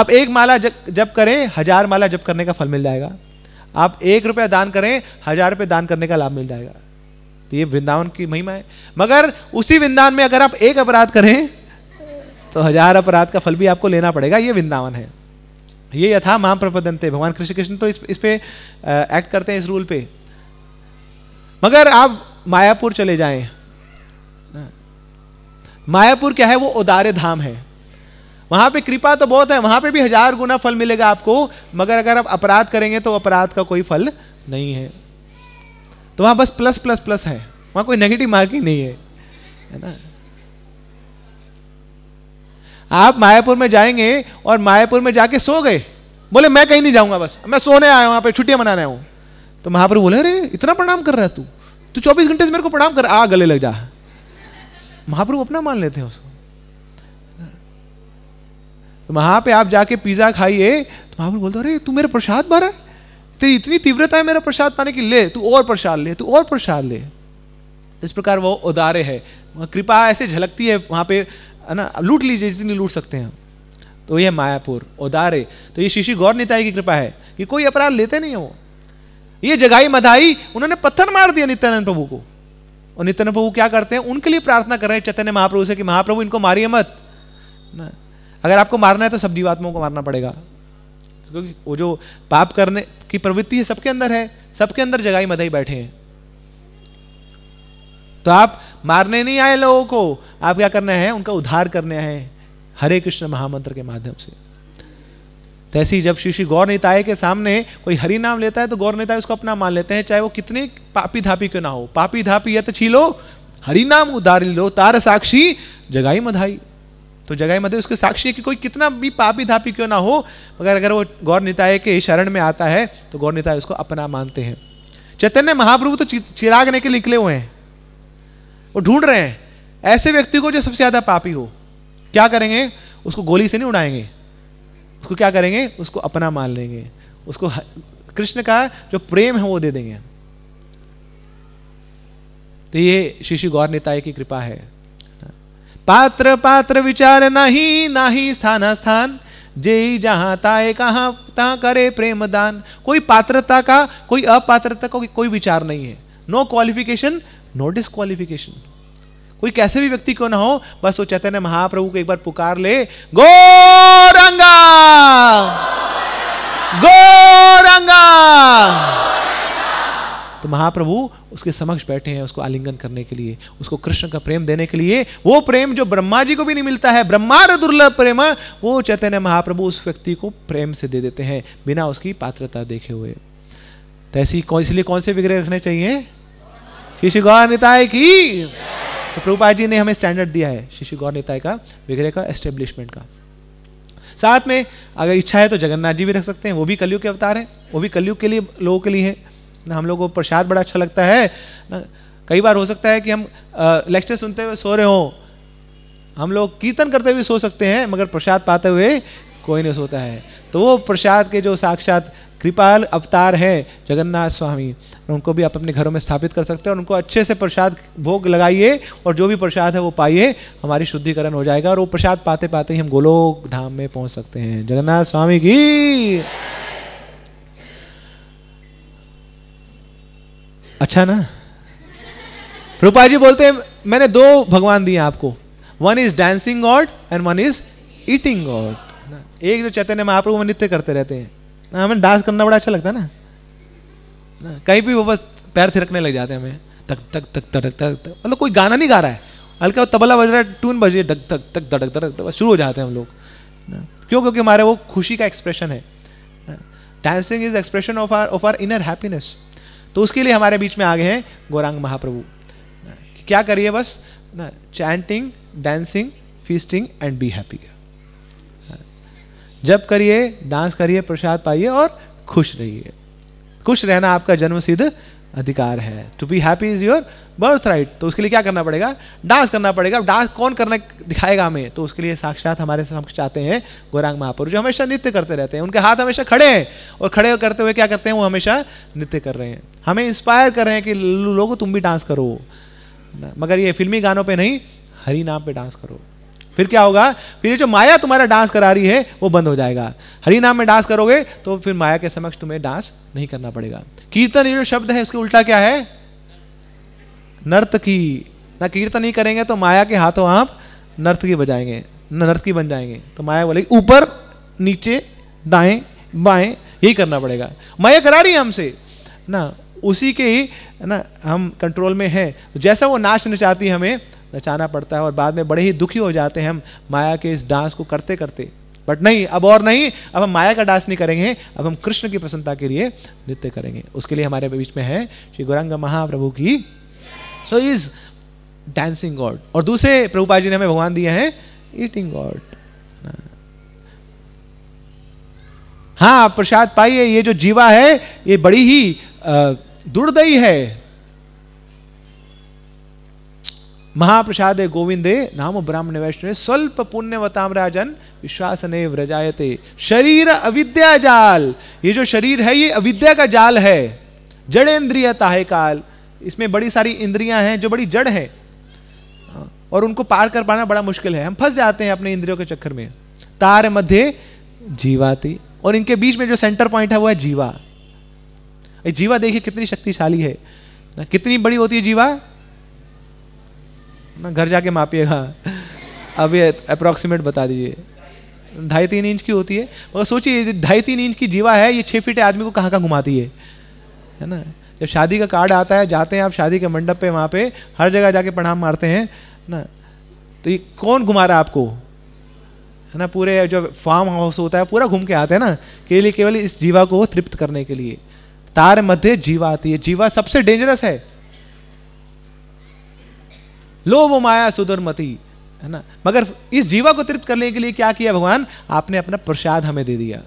आप एक माला जब करें हजार माला जब करने का फल मिल जाएगा आप एक रुपया दान करें हजार रुपये दान करने का लाभ मिल जाएगा तो ये वृंदावन की महिमा है मगर उसी वृंदावन में अगर आप एक अपराध करें तो हजार अपराध का फल भी आपको लेना पड़ेगा ये वृंदावन है ये यथा माम प्रपदंते भगवान कृष्ण कृष्ण तो इस इस पे एक्ट करते हैं इस रूल पे मगर आप मायापुर चले जाएं मायापुर क्या है वो उदारे धाम है वहां पे कृपा तो बहुत है वहां पे भी हजार गुना फल मिलेगा आपको मगर अगर आप अपराध करेंगे तो अपराध का कोई फल नहीं है तो वहां बस प्लस प्लस प्लस है वहां कोई नेगेटिव मार्किंग नहीं है है ना आप मायापुर में जाएंगे और मायापुर में जाके सो गए बोले मैं कहीं नहीं जाऊंगा बस मैं सोने आया हूँ यहाँ पे छुट्टियाँ मना आया हूँ तो महाप्रभु बोले अरे इतना प्रणाम कर रहा है तू तू चौबीस घंटे से मेरे को प्रणाम कर आ गले लग जा महाप्रभु अपना मान लेते हैं उसको तो वहां पे आप जाके पिज्जा खाइए तो महाप्रभु बोलते अरे तू मेरा प्रसाद भरा है तेरी इतनी तीव्रता है मेरा प्रसाद पाने की ले तू और प्रसाद ले तू और प्रसाद ले तो इस प्रकार वो उदारे है कृपा ऐसे झलकती है वहां पे है ना लूट लीजिए जितनी लूट सकते हैं तो ये मायापुर उदारे तो ये शिशि गौर नेताई की कृपा है कि कोई अपराध लेते नहीं है वो ये जगाई मधाई उन्होंने पत्थर मार दिया नित्यानंद प्रभु को और नित्यानंद प्रभु क्या करते हैं उनके लिए प्रार्थना कर रहे हैं चैतन्य महाप्रभु से कि महाप्रभु इनको मारिए मत ना अगर आपको मारना है तो सब जीवात्माओं को मारना पड़ेगा क्योंकि वो जो पाप करने की प्रवृत्ति है सबके अंदर है सबके अंदर जगाई मधाई बैठे हैं तो आप मारने नहीं आए लोगों को आप क्या करना है उनका उद्धार करने हैं हरे कृष्ण महामंत्र के माध्यम से तैसे तो जब श्री श्री गौर निताय के सामने कोई हरि नाम लेता है तो गौर निताय उसको अपना मान लेते हैं चाहे वो कितने पापी धापी क्यों ना हो पापी धापी यत छीलो हरि नाम उदार लो तार साक्षी जगाई मधाई तो जगाई मधाई उसके साक्षी है कि कोई कितना भी पापी धापी क्यों ना हो मगर अगर वो गौर निताय के शरण में आता है तो गौर निताय उसको अपना मानते हैं चैतन्य महाप्रभु तो चिरागने के निकले हुए हैं वो ढूंढ रहे हैं ऐसे व्यक्ति को जो सबसे ज़्यादा पापी हो क्या करेंगे उसको गोली से नहीं उड़ाएंगे उसको क्या करेंगे उसको अपना मान लेंगे उसको कृष्ण का जो प्रेम है वो दे देंगे तो ये शिशु गौर नेता की कृपा है पात्र पात्र विचार नहीं नाही स्थान स्थान जे जहां ताए कहा ता करे प्रेम दान कोई पात्रता का कोई अपात्रता का कोई विचार नहीं है नो क्वालिफिकेशन नो डिस्कालिफिकेशन कोई कैसे भी व्यक्ति क्यों ना हो बस वो चैतन्य महाप्रभु को एक बार पुकार ले गोरंगा गोरंगा तो महाप्रभु उसके समक्ष बैठे हैं उसको आलिंगन करने के लिए उसको कृष्ण का प्रेम देने के लिए वो प्रेम जो ब्रह्मा जी को भी नहीं मिलता है ब्रह्मार दुर्लभ प्रेम वो चैतन्य महाप्रभु उस व्यक्ति को प्रेम से दे देते हैं बिना उसकी पात्रता देखे हुए तो ऐसी कौन इसलिए कौन से विग्रह रखने चाहिए शिशु गौर निताय की तो प्रभुपाद जी ने हमें स्टैंडर्ड दिया है शिशु गौर निताय का विग्रह का एस्टेब्लिशमेंट का साथ में अगर इच्छा है तो जगन्नाथ जी भी रख सकते हैं वो भी कलयुग के अवतार हैं वो भी कलयुग के लिए लोगों के लिए है ना हम लोगों को प्रसाद बड़ा अच्छा लगता है ना कई बार हो सकता है कि हम लेक्चर सुनते हुए सो रहे हों हम लोग कीर्तन करते हुए सो सकते हैं मगर प्रसाद पाते हुए कोई नहीं सोता है तो वो प्रसाद के जो साक्षात कृपाल अवतार हैं जगन्नाथ स्वामी उनको भी आप अपने घरों में स्थापित कर सकते हैं और उनको अच्छे से प्रसाद भोग लगाइए और जो भी प्रसाद है वो पाइए हमारी शुद्धिकरण हो जाएगा और वो प्रसाद पाते पाते ही हम गोलोक धाम में पहुंच सकते हैं जगन्नाथ स्वामी की अच्छा ना रूपा जी बोलते हैं मैंने दो भगवान दिए आपको one is dancing god and one is eating god एक जो चैतन्य महाप्रभु में नित्य करते रहते हैं ना हमें डांस करना बड़ा अच्छा लगता है ना कहीं भी वो बस पैर थिरकने लग जाते हैं हमें तक तक तक तक तक मतलब कोई गाना नहीं गा रहा है हल्का तबला बज रहा है टून बज रही है धक धक धक धड़क धड़क शुरू हो जाते हैं हम लोग ना क्यों क्योंकि हमारे वो खुशी का एक्सप्रेशन है dancing is expression of our of our inner happiness तो उसके लिए हमारे बीच में आ गए हैं गौरांग महाप्रभु क्या करिए बस ना chanting dancing feasting and be happy जब करिए डांस करिए प्रसाद पाइए और खुश रहिए खुश रहना आपका जन्म सिद्ध अधिकार है to be happy is your birth right तो उसके लिए क्या करना पड़ेगा डांस करना पड़ेगा डांस कौन करना दिखाएगा हमें तो उसके लिए साक्षात हमारे समक्ष आते हैं गौरांग महापुरुष जो हमेशा नृत्य करते रहते हैं उनके हाथ हमेशा खड़े हैं और खड़े करते हुए क्या करते हैं वो हमेशा नृत्य कर रहे हैं हमें इंस्पायर कर रहे हैं कि लोगों तुम भी डांस करो मगर ये फिल्मी गानों पर नहीं हरी नाम पर डांस करो फिर क्या होगा फिर ये जो माया तुम्हारा डांस करा रही है वो बंद हो जाएगा हरि नाम में डांस करोगे तो फिर माया के समक्ष तुम्हें डांस नहीं करना पड़ेगा कीर्तन ये जो शब्द है उसके उल्टा क्या है नर्तकी ना कीर्तन ही करेंगे तो माया के हाथों आप नर्तकी बजाएंगे नर्तकी बन जाएंगे तो माया बोलेगी ऊपर नीचे दाएं बाएं यही करना पड़ेगा माया करा रही है हमसे ना उसी के ही ना हम कंट्रोल में हैं जैसा वो नाचने चाहती हमें नचाना पड़ता है और बाद में बड़े ही दुखी हो जाते हैं हम माया के इस डांस को करते करते बट नहीं अब और नहीं अब हम माया का डांस नहीं करेंगे अब हम कृष्ण की प्रसन्नता के लिए नृत्य करेंगे उसके लिए हमारे बीच में है श्री गौरंग महाप्रभु की सो इज डांसिंग गॉड और दूसरे प्रभुपा जी ने हमें भगवान दिए हैं ईटिंग गॉड हाँ प्रसाद पाइए ये जो जीवा है ये बड़ी ही दुर्दयी है ಮಹಾಪ್ರಸಾದೆ गोविंदे नाम ब्राह्मण वैष्णव ಸ್ವಲ್ಪ पुण्यवताम राजन विश्वास ने व्रजायते शरीर अविद्या जाल ये जो शरीर है ये अविद्या का जाल है इंद्रिय ताहे काल इसमें बड़ी सारी इंद्रियां हैं जो बड़ी जड़ है और उनको पार कर पाना बड़ा मुश्किल है हम फंस जाते हैं अपने इंद्रियों के चक्कर में तार मध्य जीवाती और इनके बीच में जो सेंटर पॉइंट है वो है जीवा जीवा देखिए कितनी शक्तिशाली है ना कितनी बड़ी होती है जीवा मैं घर जाके मापिएगा अब अप्रॉक्सीमेट बता दीजिए ढाई तीन इंच की होती है मगर सोचिए ढाई तीन इंच की जीवा है ये छः फीट आदमी को कहाँ कहाँ घुमाती है है ना जब शादी का कार्ड आता है जाते हैं आप शादी के मंडप पे वहाँ पे हर जगह जाके प्रणाम मारते हैं ना तो ये कौन घुमा रहा है आपको है ना पूरे जो फार्म हाउस होता है पूरा घूम के आते हैं ना लिए केवल इस जीवा को तृप्त करने के लिए तार मध्य जीवा आती है जीवा सबसे डेंजरस है लोभ माया सुदुर्मति है ना मगर इस जीवा को तृप्त करने के लिए क्या किया भगवान आपने अपना प्रसाद हमें दे दिया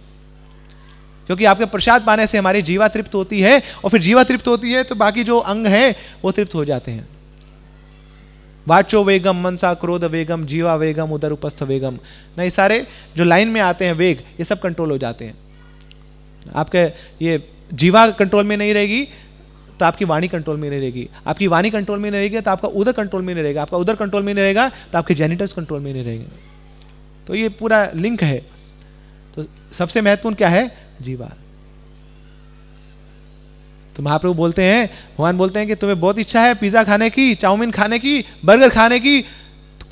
क्योंकि आपके प्रसाद पाने से हमारी जीवा तृप्त होती है और फिर जीवा तृप्त होती है तो बाकी जो अंग हैं वो तृप्त हो जाते हैं वाचो वेगम मनसा क्रोध वेगम जीवा वेगम उदर उपस्थ वेगम ना ये सारे जो लाइन में आते हैं वेग ये सब कंट्रोल हो जाते हैं आपके ये जीवा कंट्रोल में नहीं रहेगी तो आपकी वाणी कंट्रोल में नहीं रहेगी आपकी वाणी कंट्रोल में नहीं रहेगी तो आपका उधर कंट्रोल में नहीं रहेगा आपका उधर कंट्रोल में नहीं रहेगा तो आपके जेनिटल्स कंट्रोल में नहीं रहेंगे तो ये पूरा लिंक है तो सबसे महत्वपूर्ण क्या है जीवा तो महाप्रभु बोलते हैं भगवान बोलते हैं कि तुम्हें बहुत इच्छा है पिज्ज़ा खाने की चाउमीन खाने की बर्गर खाने की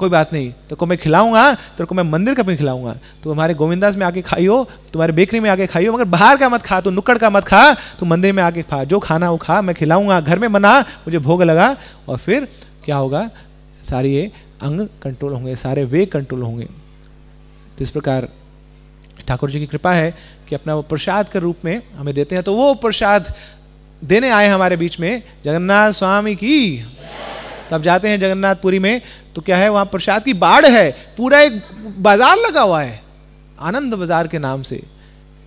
कोई बात नहीं तो को मैं खिलाऊंगा तेरे को मैं मंदिर का भी खिलाऊंगा तो हमारे गोविंदास में आके खाई हो तुम्हारे बेकरी में आके खाई हो मगर बाहर का मत खा तो नुक्कड़ का मत खा तो मंदिर में आके खा जो खाना वो खा मैं खिलाऊंगा घर में बना मुझे भोग लगा और फिर क्या होगा सारे ये अंग कंट्रोल होंगे सारे वे कंट्रोल होंगे तो इस प्रकार ठाकुर जी की कृपा है कि अपना वो प्रसाद के रूप में हमें देते हैं तो वो प्रसाद देने आए हमारे बीच में जगन्नाथ स्वामी की तो आप जाते हैं जगन्नाथपुरी में तो क्या है वहाँ प्रसाद की बाढ़ है पूरा एक बाजार लगा हुआ है आनंद बाजार के नाम से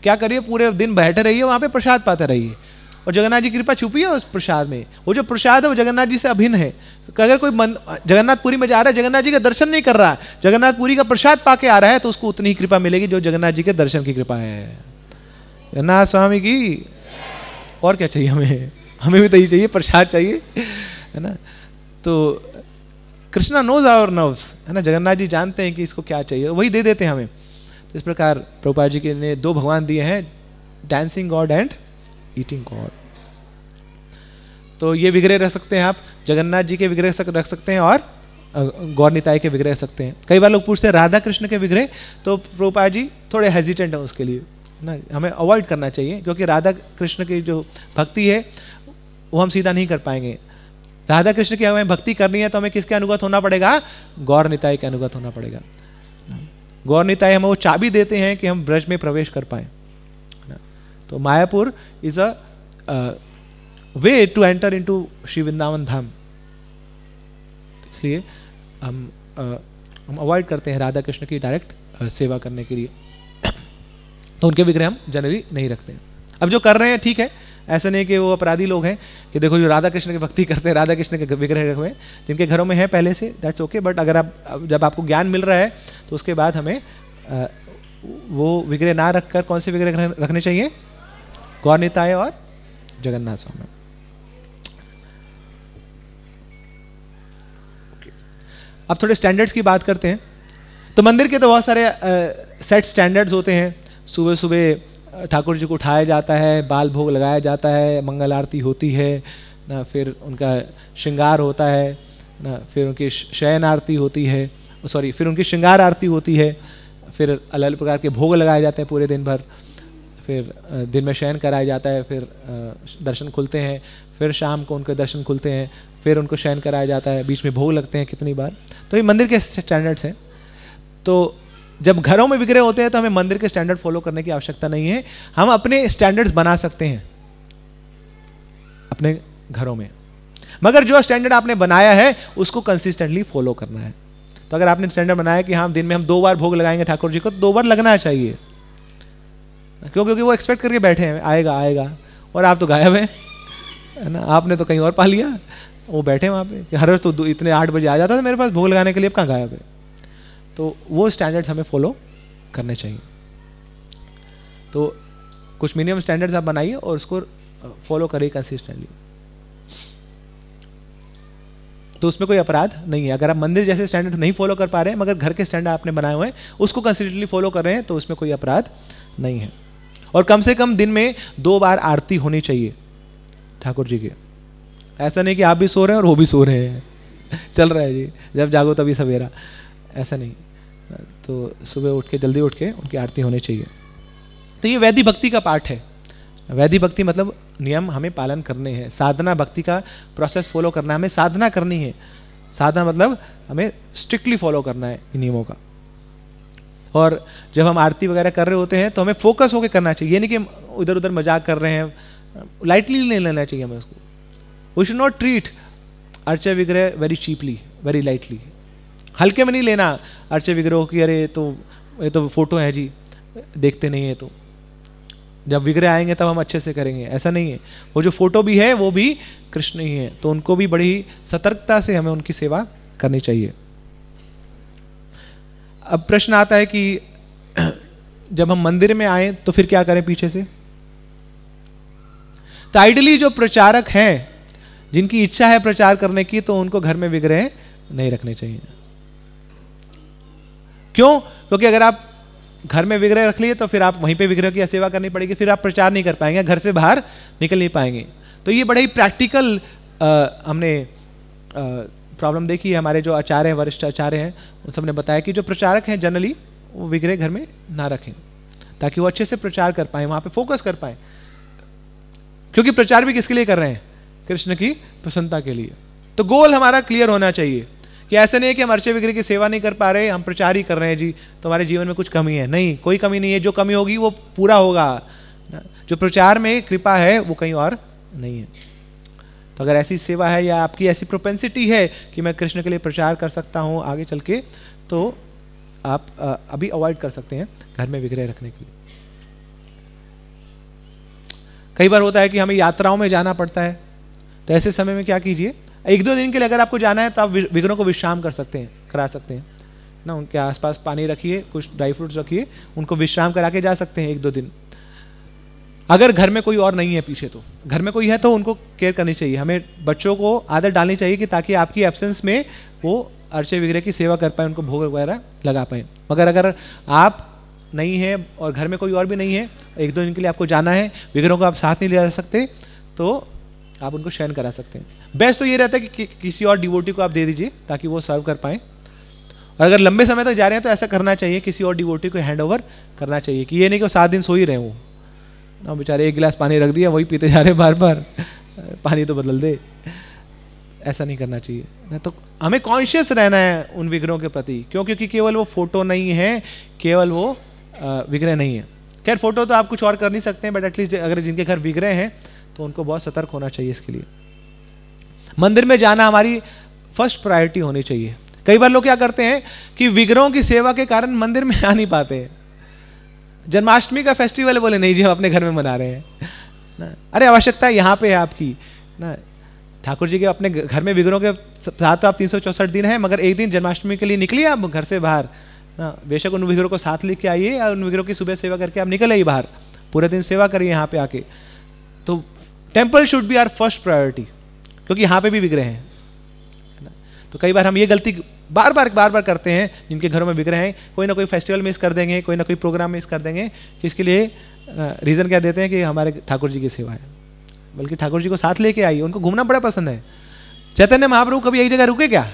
क्या करिए पूरे दिन बैठे रहिए वहाँ पे प्रसाद पाते रहिए और जगन्नाथ जी की कृपा छुपी है उस प्रसाद में वो जो प्रसाद है वो जगन्नाथ जी से अभिन्न है अगर कोई मन जगन्नाथपुरी में जा रहा है जगन्नाथ जी का दर्शन नहीं कर रहा है जगन्नाथपुरी का प्रसाद पा के आ रहा है तो उसको उतनी ही कृपा मिलेगी जो जगन्नाथ जी के दर्शन की कृपा है जगन्नाथ स्वामी की और क्या चाहिए हमें हमें भी तो यही चाहिए प्रसाद चाहिए है ना तो कृष्णा नोज आवर नर्व्स है ना जगन्नाथ जी जानते हैं कि इसको क्या चाहिए वही दे देते हैं हमें तो इस प्रकार प्रभुपा जी के ने दो भगवान दिए हैं dancing god and eating god तो ये विग्रह रख सकते हैं आप जगन्नाथ जी के विग्रह रख सकते हैं और गौरनीताई के विग्रह सकते हैं कई बार लोग पूछते हैं राधा कृष्ण के विग्रह तो प्रोपा जी थोड़े हेजिटेंट हैं उसके लिए है ना हमें अवॉइड करना चाहिए क्योंकि राधा कृष्ण की जो भक्ति है वो हम सीधा नहीं कर पाएंगे राधा कृष्ण की हमें भक्ति करनी है तो हमें किसके अनुगत होना पड़ेगा गौर निताई के अनुगत होना पड़ेगा गौर निताई हमें वो चाबी देते हैं कि हम ब्रज में प्रवेश कर पाए तो Mayapur is a way to enter in to Shri Vrindavan Dham इसलिए हम आ, uh, हम अवॉइड करते हैं राधा कृष्ण की डायरेक्ट uh, सेवा करने के लिए तो उनके विग्रह हम जनरली नहीं रखते हैं अब जो कर रहे हैं ठीक है ऐसा नहीं कि वो अपराधी लोग हैं कि देखो जो राधा कृष्ण की भक्ति करते हैं राधा कृष्ण के विग्रह हुए जिनके घरों में है पहले से दैट्स ओके बट अगर आप जब आपको ज्ञान मिल रहा है तो उसके बाद हमें आ, वो विग्रह ना रखकर कौन से विग्रह रखने चाहिए गौरताए और जगन्नाथ स्वामी अब थोड़े स्टैंडर्ड्स की बात करते हैं तो मंदिर के तो बहुत सारे सेट स्टैंडर्ड्स होते हैं सुबह सुबह ठाकुर जी को उठाया जाता है बाल भोग लगाया जाता है मंगल आरती होती है ना फिर उनका श्रृंगार होता है ना फिर उनकी शयन आरती होती है सॉरी फिर उनकी श्रृंगार आरती होती है फिर अलग अलग प्रकार के भोग लगाए जाते हैं पूरे दिन भर फिर दिन में शयन कराया जाता है फिर दर्शन खुलते हैं फिर शाम को उनके दर्शन खुलते हैं फिर उनको शयन कराया जाता है बीच में भोग लगते हैं कितनी बार तो ये मंदिर के स्टैंडर्ड्स हैं तो जब घरों में विग्रह होते हैं तो हमें मंदिर के स्टैंडर्ड फॉलो करने की आवश्यकता नहीं है हम अपने स्टैंडर्ड्स बना सकते हैं अपने घरों में मगर जो स्टैंडर्ड आपने बनाया है उसको कंसिस्टेंटली फॉलो करना है तो अगर आपने स्टैंडर्ड बनाया कि हाँ दिन में हम दो बार भोग लगाएंगे ठाकुर जी को तो दो बार लगना चाहिए क्यों क्योंकि वो एक्सपेक्ट करके बैठे हैं आएगा आएगा और आप तो गायब हैं है ना आपने तो कहीं और पा लिया वो बैठे वहाँ पे कि हर रोज तो इतने आठ बजे आ जाता था मेरे पास भोग लगाने के लिए अब कहाँ गायब है तो वो स्टैंडर्ड्स हमें फॉलो करने चाहिए तो कुछ मिनिमम स्टैंडर्ड्स आप बनाइए और उसको फॉलो करिए कंसिस्टेंटली तो उसमें कोई अपराध नहीं है अगर आप मंदिर जैसे स्टैंडर्ड नहीं फॉलो कर पा रहे हैं मगर घर के स्टैंडर्ड आपने बनाए हुए हैं उसको कंसिस्टेंटली फॉलो कर रहे हैं तो उसमें कोई अपराध नहीं है और कम से कम दिन में दो बार आरती होनी चाहिए ठाकुर जी की ऐसा नहीं कि आप भी सो रहे हैं और वो भी सो रहे हैं चल रहा है जी जब जागो तभी सवेरा ऐसा नहीं तो सुबह उठ के जल्दी उठ के उनकी आरती होनी चाहिए तो ये वैधि भक्ति का पार्ट है वैधि भक्ति मतलब नियम हमें पालन करने हैं साधना भक्ति का प्रोसेस फॉलो करना है हमें साधना करनी है साधना मतलब हमें स्ट्रिक्टली फॉलो करना है इन नियमों का और जब हम आरती वगैरह कर रहे होते हैं तो हमें फोकस होकर करना चाहिए ये नहीं कि इधर उधर मजाक कर रहे हैं लाइटली नहीं लेना चाहिए हमें उसको वी शुड नॉट ट्रीट अर्चय विग्रह वेरी चीपली वेरी लाइटली हल्के में नहीं लेना अर्चे विग्रह की अरे तो ये तो फोटो है जी देखते नहीं है तो जब विग्रह आएंगे तब हम अच्छे से करेंगे ऐसा नहीं है वो जो फोटो भी है वो भी कृष्ण ही है तो उनको भी बड़ी सतर्कता से हमें उनकी सेवा करनी चाहिए अब प्रश्न आता है कि जब हम मंदिर में आए तो फिर क्या करें पीछे से तो आइडली जो प्रचारक हैं जिनकी इच्छा है प्रचार करने की तो उनको घर में विग्रह नहीं रखने चाहिए क्यों क्योंकि अगर आप घर में विग्रह रख लिए तो फिर आप वहीं पे विग्रह की सेवा करनी पड़ेगी फिर आप प्रचार नहीं कर पाएंगे घर से बाहर निकल नहीं पाएंगे तो ये बड़ा ही प्रैक्टिकल हमने प्रॉब्लम देखी है हमारे जो आचार्य हैं वरिष्ठ आचार्य हैं उन सब ने बताया कि जो प्रचारक हैं जनरली वो विग्रह घर में ना रखें ताकि वो अच्छे से प्रचार कर पाए वहाँ पर फोकस कर पाए क्योंकि प्रचार भी किसके लिए कर रहे हैं कृष्ण की प्रसन्नता के लिए तो गोल हमारा क्लियर होना चाहिए कि ऐसे नहीं है कि हम अर्चे विग्रह की सेवा नहीं कर पा रहे हम प्रचार ही कर रहे हैं जी तो हमारे जीवन में कुछ कमी है नहीं कोई कमी नहीं है जो कमी होगी वो पूरा होगा जो प्रचार में कृपा है वो कहीं और नहीं है तो अगर ऐसी सेवा है या आपकी ऐसी प्रोपेंसिटी है कि मैं कृष्ण के लिए प्रचार कर सकता हूँ आगे चल के तो आप अभी अवॉइड कर सकते हैं घर में विग्रह रखने के लिए कई बार होता है कि हमें यात्राओं में जाना पड़ता है तो ऐसे समय में क्या कीजिए एक दो दिन के लिए अगर आपको जाना है तो आप विघ्नों को विश्राम कर सकते हैं करा सकते हैं ना उनके आसपास पानी रखिए कुछ ड्राई फ्रूट्स रखिए उनको विश्राम करा के जा सकते हैं एक दो दिन अगर घर में कोई और नहीं है पीछे तो घर में कोई है तो उनको केयर करनी चाहिए हमें बच्चों को आदत डालनी चाहिए कि ताकि आपकी एब्सेंस में वो अर्चे वगैरह की सेवा कर पाए उनको भोग वगैरह लगा पाए मगर अगर आप नहीं है और घर में कोई और भी नहीं है एक दो दिन के लिए आपको जाना है विग्रहों को आप साथ नहीं ले जा सकते तो आप उनको शयन करा सकते हैं बेस्ट तो ये रहता है कि, कि, कि किसी और डिवोटी को आप दे दीजिए ताकि वो सर्व कर पाए और अगर लंबे समय तक जा रहे हैं तो ऐसा करना चाहिए किसी और डिवोटी को हैंड ओवर करना चाहिए कि ये नहीं कि वो सात दिन सो ही रहे वो ना बेचारे एक गिलास पानी रख दिया वही पीते जा रहे बार बार पानी तो बदल दे ऐसा नहीं करना चाहिए ना तो हमें कॉन्शियस रहना है उन विग्रहों के प्रति क्यों क्योंकि केवल वो फोटो नहीं है केवल वो विग्रह नहीं है खैर फोटो तो आप कुछ और कर नहीं सकते हैं बट एटलीस्ट अगर जिनके घर विग्रह हैं तो उनको बहुत सतर्क होना चाहिए इसके लिए मंदिर में जाना हमारी फर्स्ट प्रायोरिटी होनी चाहिए कई बार लोग क्या करते हैं कि विग्रहों की सेवा के कारण मंदिर में आ नहीं पाते जन्माष्टमी का फेस्टिवल बोले नहीं जी हम अपने घर में मना रहे हैं ना अरे आवश्यकता यहाँ पे है आपकी ना ठाकुर जी के अपने घर में विग्रहों के साथ तो आप तीन दिन है मगर एक दिन जन्माष्टमी के लिए निकलिए आप घर से बाहर ना बेशक उन विग्रहों को साथ लेके आइए और उन विग्रहों की सुबह सेवा करके आप निकल आइए बाहर पूरे दिन सेवा करिए यहाँ पे आके तो temple should be our first priority क्योंकि यहाँ पे भी विग्रह हैं तो कई बार हम ये गलती बार बार बार बार करते हैं जिनके घरों में विग्रह हैं कोई ना कोई फेस्टिवल मिस कर देंगे कोई ना कोई प्रोग्राम मिस कर देंगे इसके लिए रीज़न क्या देते हैं कि हमारे ठाकुर जी की सेवा है बल्कि ठाकुर जी को साथ लेके आइए उनको घूमना बड़ा पसंद है चैतन्य महाप्रभु कभी एक जगह रुके क्या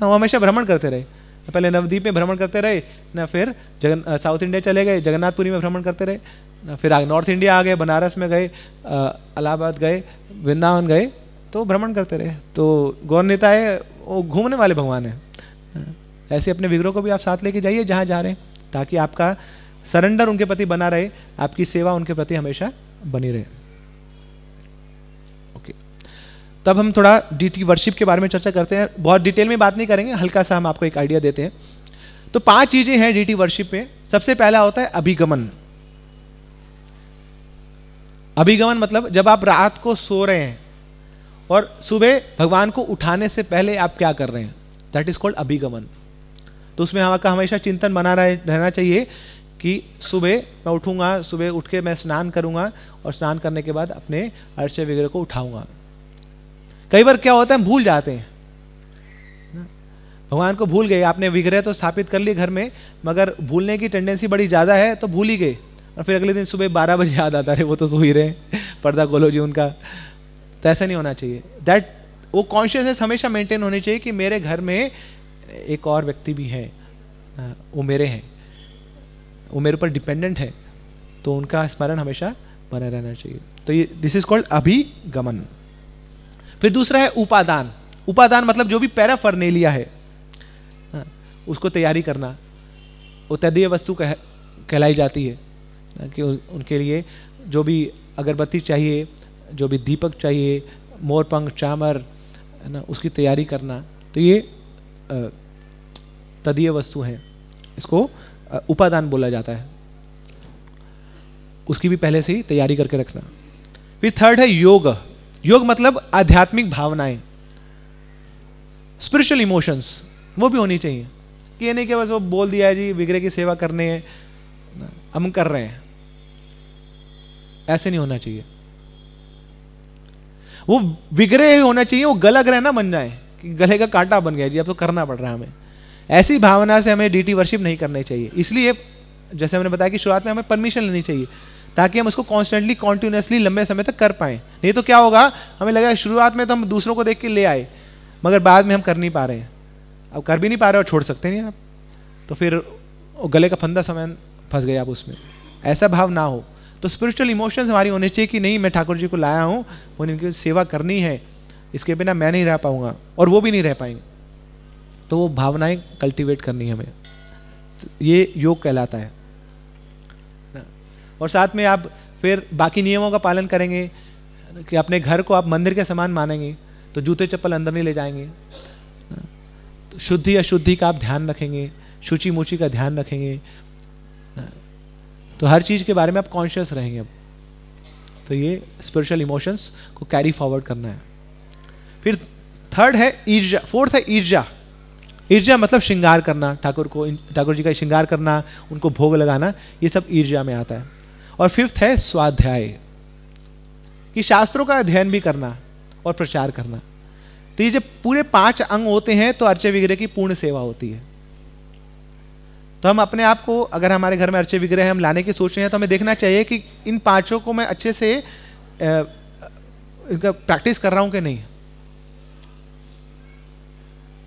ना वो हमेशा भ्रमण करते रहे पहले नवदीप में भ्रमण करते रहे ना फिर जगन साउथ इंडिया चले गए जगन्नाथपुरी में भ्रमण करते रहे ना फिर नॉर्थ इंडिया आ गए बनारस में गए अलाहाबाद गए वृंदावन गए तो भ्रमण करते रहे तो गौर नेता है वो घूमने वाले भगवान है ऐसे अपने विग्रह को भी आप साथ लेके जाइए जहाँ जा रहे हैं ताकि आपका सरेंडर उनके प्रति बना रहे आपकी सेवा उनके प्रति हमेशा बनी रहे तब हम थोड़ा डी वर्शिप के बारे में चर्चा करते हैं बहुत डिटेल में बात नहीं करेंगे हल्का सा हम आपको एक आइडिया देते हैं तो पांच चीज़ें हैं डीटी वर्शिप में सबसे पहला होता है अभिगमन अभिगमन मतलब जब आप रात को सो रहे हैं और सुबह भगवान को उठाने से पहले आप क्या कर रहे हैं दैट इज कॉल्ड अभिगमन तो उसमें आपका हमेशा चिंतन बना रहना चाहिए कि सुबह मैं उठूंगा सुबह उठ के मैं स्नान करूंगा और स्नान करने के बाद अपने अर्चय वगैरह को उठाऊंगा कई बार क्या होता है भूल जाते हैं भगवान को भूल गए आपने विग्रह तो स्थापित कर लिए घर में मगर भूलने की टेंडेंसी बड़ी ज़्यादा है तो भूल ही गए और फिर अगले दिन सुबह बारह बजे याद आता रहे वो तो सो ही रहे पर्दा खोलो जी उनका तो ऐसा नहीं होना चाहिए दैट वो कॉन्शियसनेस हमेशा मेंटेन होनी चाहिए कि मेरे घर में एक और व्यक्ति भी है वो मेरे हैं वो मेरे ऊपर डिपेंडेंट है तो उनका स्मरण हमेशा बना रहना चाहिए तो ये दिस इज कॉल्ड अभिगमन फिर दूसरा है उपादान उपादान मतलब जो भी पैरा फर्नेलिया है हाँ, उसको तैयारी करना वो तदीय वस्तु कह कहलाई जाती है हाँ, कि उनके लिए जो भी अगरबत्ती चाहिए जो भी दीपक चाहिए मोरपंख चामर है ना उसकी तैयारी करना तो ये तदीय वस्तु है इसको उपादान बोला जाता है उसकी भी पहले से ही तैयारी करके रखना फिर थर्ड है योग योग मतलब आध्यात्मिक भावनाएं स्पिरिचुअल इमोशंस वो भी होनी चाहिए कि ये नहीं कि बस वो बोल दिया है जी विग्रह की सेवा करने है हम कर रहे हैं ऐसे नहीं होना चाहिए वो विग्रह होना चाहिए वो गला ग्रह ना बन जाए कि गले का कांटा बन गया जी अब तो करना पड़ रहा है हमें ऐसी भावना से हमें डीटी वर्शिप नहीं करनी चाहिए इसलिए जैसे हमने बताया कि शुरुआत में हमें परमिशन लेनी चाहिए ताकि हम उसको कॉन्स्टेंटली कॉन्टिन्यूसली लंबे समय तक कर पाएं नहीं तो क्या होगा हमें लगा शुरुआत में तो हम दूसरों को देख के ले आए मगर बाद में हम कर नहीं पा रहे हैं अब कर भी नहीं पा रहे और छोड़ सकते नहीं आप तो फिर गले का फंदा समय फंस गए आप उसमें ऐसा भाव ना हो तो स्पिरिचुअल इमोशंस हमारी होने चाहिए कि नहीं मैं ठाकुर जी को लाया हूँ उन्हें इनकी सेवा करनी है इसके बिना मैं नहीं रह पाऊँगा और वो भी नहीं रह पाएंगे तो वो भावनाएं कल्टीवेट करनी हमें तो ये योग कहलाता है और साथ में आप फिर बाकी नियमों का पालन करेंगे कि अपने घर को आप मंदिर के समान मानेंगे तो जूते चप्पल अंदर नहीं ले जाएंगे तो शुद्धि अशुद्धि का आप ध्यान रखेंगे शुचि मुची का ध्यान रखेंगे तो हर चीज़ के बारे में आप कॉन्शियस रहेंगे अब तो ये स्पिरिचुअल इमोशंस को कैरी फॉरवर्ड करना है फिर थर्ड है ईर्जा फोर्थ है ईर्जा ईर्जा मतलब श्रृंगार करना ठाकुर को ठाकुर जी का श्रृंगार करना उनको भोग लगाना ये सब ईर्जा में आता है और फिफ्थ है स्वाध्याय कि शास्त्रों का अध्ययन भी करना और प्रचार करना तो ये जब पूरे पांच अंग होते हैं तो अर्चय विग्रह की पूर्ण सेवा होती है तो हम अपने आप को अगर हमारे घर में अर्चय विग्रह हम लाने की सोच रहे हैं तो हमें देखना चाहिए कि इन पांचों को मैं अच्छे से इनका प्रैक्टिस कर रहा हूं कि नहीं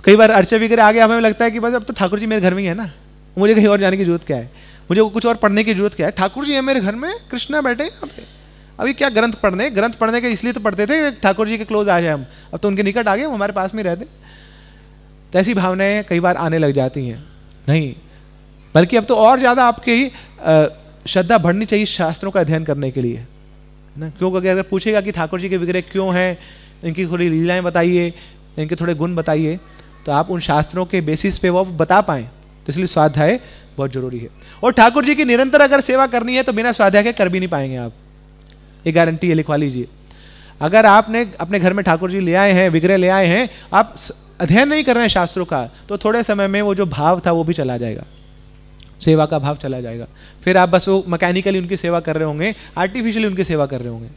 कई बार अर्चय विग्रह आ गया हमें लगता है कि बस अब तो ठाकुर जी मेरे घर में ही है ना मुझे कहीं और जाने की जरूरत क्या है मुझे कुछ और पढ़ने की जरूरत क्या है ठाकुर जी है मेरे घर में कृष्णा बैठे यहाँ पे अभी क्या ग्रंथ पढ़ने ग्रंथ पढ़ने के इसलिए तो पढ़ते थे ठाकुर जी के क्लोज आ जाए हम अब तो उनके निकट आ गए हमारे पास में रहते तो ऐसी भावनाएं कई बार आने लग जाती हैं नहीं बल्कि अब तो और ज़्यादा आपकी श्रद्धा बढ़नी चाहिए शास्त्रों का अध्ययन करने के लिए है ना क्यों अगर पूछेगा कि ठाकुर जी के विग्रह क्यों हैं इनकी थोड़ी लीलाएँ बताइए इनके थोड़े गुण बताइए तो आप उन शास्त्रों के बेसिस पे वो बता पाएं तो इसलिए स्वाध्याय बहुत ज़रूरी है और ठाकुर जी की निरंतर अगर सेवा करनी है तो बिना स्वाध्याय के कर भी नहीं पाएंगे आप ये गारंटी है लिखवा लीजिए अगर आपने अपने घर में ठाकुर जी ले आए हैं विग्रह ले आए हैं आप अध्ययन नहीं कर रहे हैं शास्त्रों का तो थोड़े समय में वो जो भाव था वो भी चला जाएगा सेवा का भाव चला जाएगा फिर आप बस वो मैकेनिकली उनकी सेवा कर रहे होंगे आर्टिफिशियली उनकी सेवा कर रहे होंगे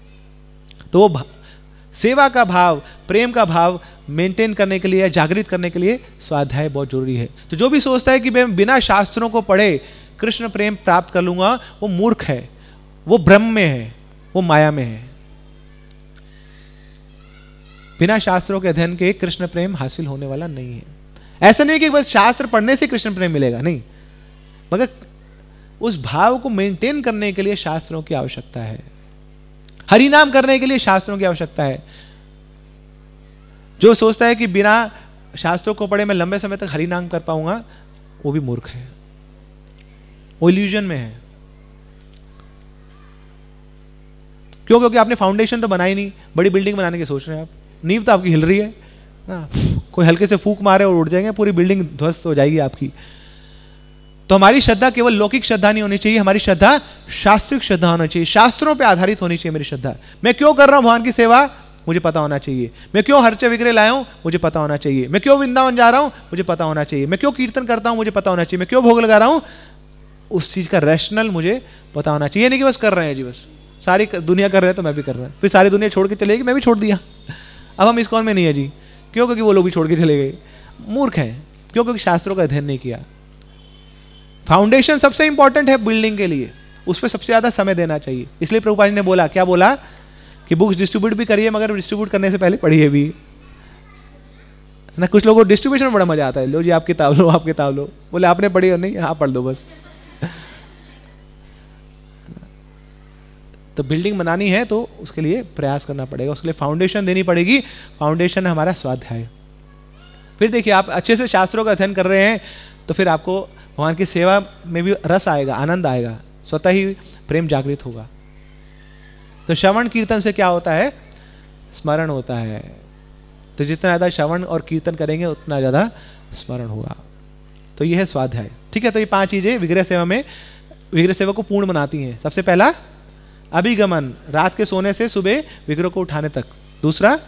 तो वो सेवा का भाव प्रेम का भाव मेंटेन करने के लिए जागृत करने के लिए स्वाध्याय बहुत जरूरी है तो जो भी सोचता है कि मैं बिना शास्त्रों को पढ़े कृष्ण प्रेम प्राप्त कर लूंगा वो मूर्ख है वो ब्रह्म में है वो माया में है बिना शास्त्रों के अध्ययन के कृष्ण प्रेम हासिल होने वाला नहीं है ऐसा नहीं कि बस शास्त्र पढ़ने से कृष्ण प्रेम मिलेगा नहीं मगर उस भाव को मेंटेन करने के लिए शास्त्रों की आवश्यकता है हरिनाम करने के लिए शास्त्रों की आवश्यकता है जो सोचता है कि बिना शास्त्रों को पढ़े मैं लंबे समय तक हरिनाम कर पाऊंगा वो भी मूर्ख है वो इल्यूजन में है क्यों क्योंकि आपने फाउंडेशन तो बनाई नहीं बड़ी बिल्डिंग बनाने की सोच रहे हैं आप नींव तो आपकी हिल रही है ना कोई हल्के से फूक मारे और उड़ जाएंगे पूरी बिल्डिंग ध्वस्त हो जाएगी आपकी तो हमारी श्रद्धा केवल लौकिक श्रद्धा नहीं होनी चाहिए हमारी श्रद्धा शास्त्रिक श्रद्धा होना चाहिए शास्त्रों पर आधारित होनी चाहिए मेरी श्रद्धा मैं क्यों कर रहा हूं भगवान की सेवा मुझे पता होना चाहिए मैं क्यों हर्चे विग्रह लाया हूं मुझे पता होना चाहिए मैं क्यों वृंदावन जा रहा हूँ मुझे पता होना चाहिए मैं क्यों कीर्तन करता हूं मुझे पता होना चाहिए मैं क्यों भोग लगा रहा हूँ उस चीज़ का रैशनल मुझे पता होना चाहिए नहीं कि बस कर रहे हैं जी बस सारी दुनिया कर रहे हैं तो मैं भी कर रहा हूँ फिर सारी दुनिया छोड़ के चले गई मैं भी छोड़ दिया अब हम इस कौन में नहीं है जी क्यों क्योंकि वो लोग भी छोड़ के चले गए मूर्ख हैं क्यों क्योंकि शास्त्रों का अध्ययन नहीं किया फाउंडेशन सबसे इंपॉर्टेंट है बिल्डिंग के लिए उस पर सबसे ज़्यादा समय देना चाहिए इसलिए प्रभुपाल ने बोला क्या बोला कि बुक्स डिस्ट्रीब्यूट भी करिए मगर डिस्ट्रीब्यूट करने से पहले पढ़िए भी ना कुछ लोगों को डिस्ट्रीब्यूशन में बड़ा मजा आता है लो जी आप किताब लो आप किताब लो बोले आपने पढ़ी और नहीं हाँ पढ़ दो बस तो बिल्डिंग बनानी है तो उसके लिए प्रयास करना पड़ेगा उसके लिए फाउंडेशन देनी पड़ेगी फाउंडेशन है हमारा स्वाध्याय फिर देखिए आप अच्छे से शास्त्रों का अध्ययन कर रहे हैं तो फिर आपको भगवान की सेवा में भी रस आएगा आनंद आएगा स्वतः ही प्रेम जागृत होगा तो श्रवण कीर्तन से क्या होता है स्मरण होता है तो जितना ज़्यादा श्रवण और कीर्तन करेंगे उतना ज़्यादा स्मरण होगा तो यह है स्वाध्याय ठीक है तो ये पांच चीज़ें विग्रह सेवा में विग्रह सेवा को पूर्ण बनाती हैं सबसे पहला अभिगमन रात के सोने से सुबह विग्रह को उठाने तक दूसरा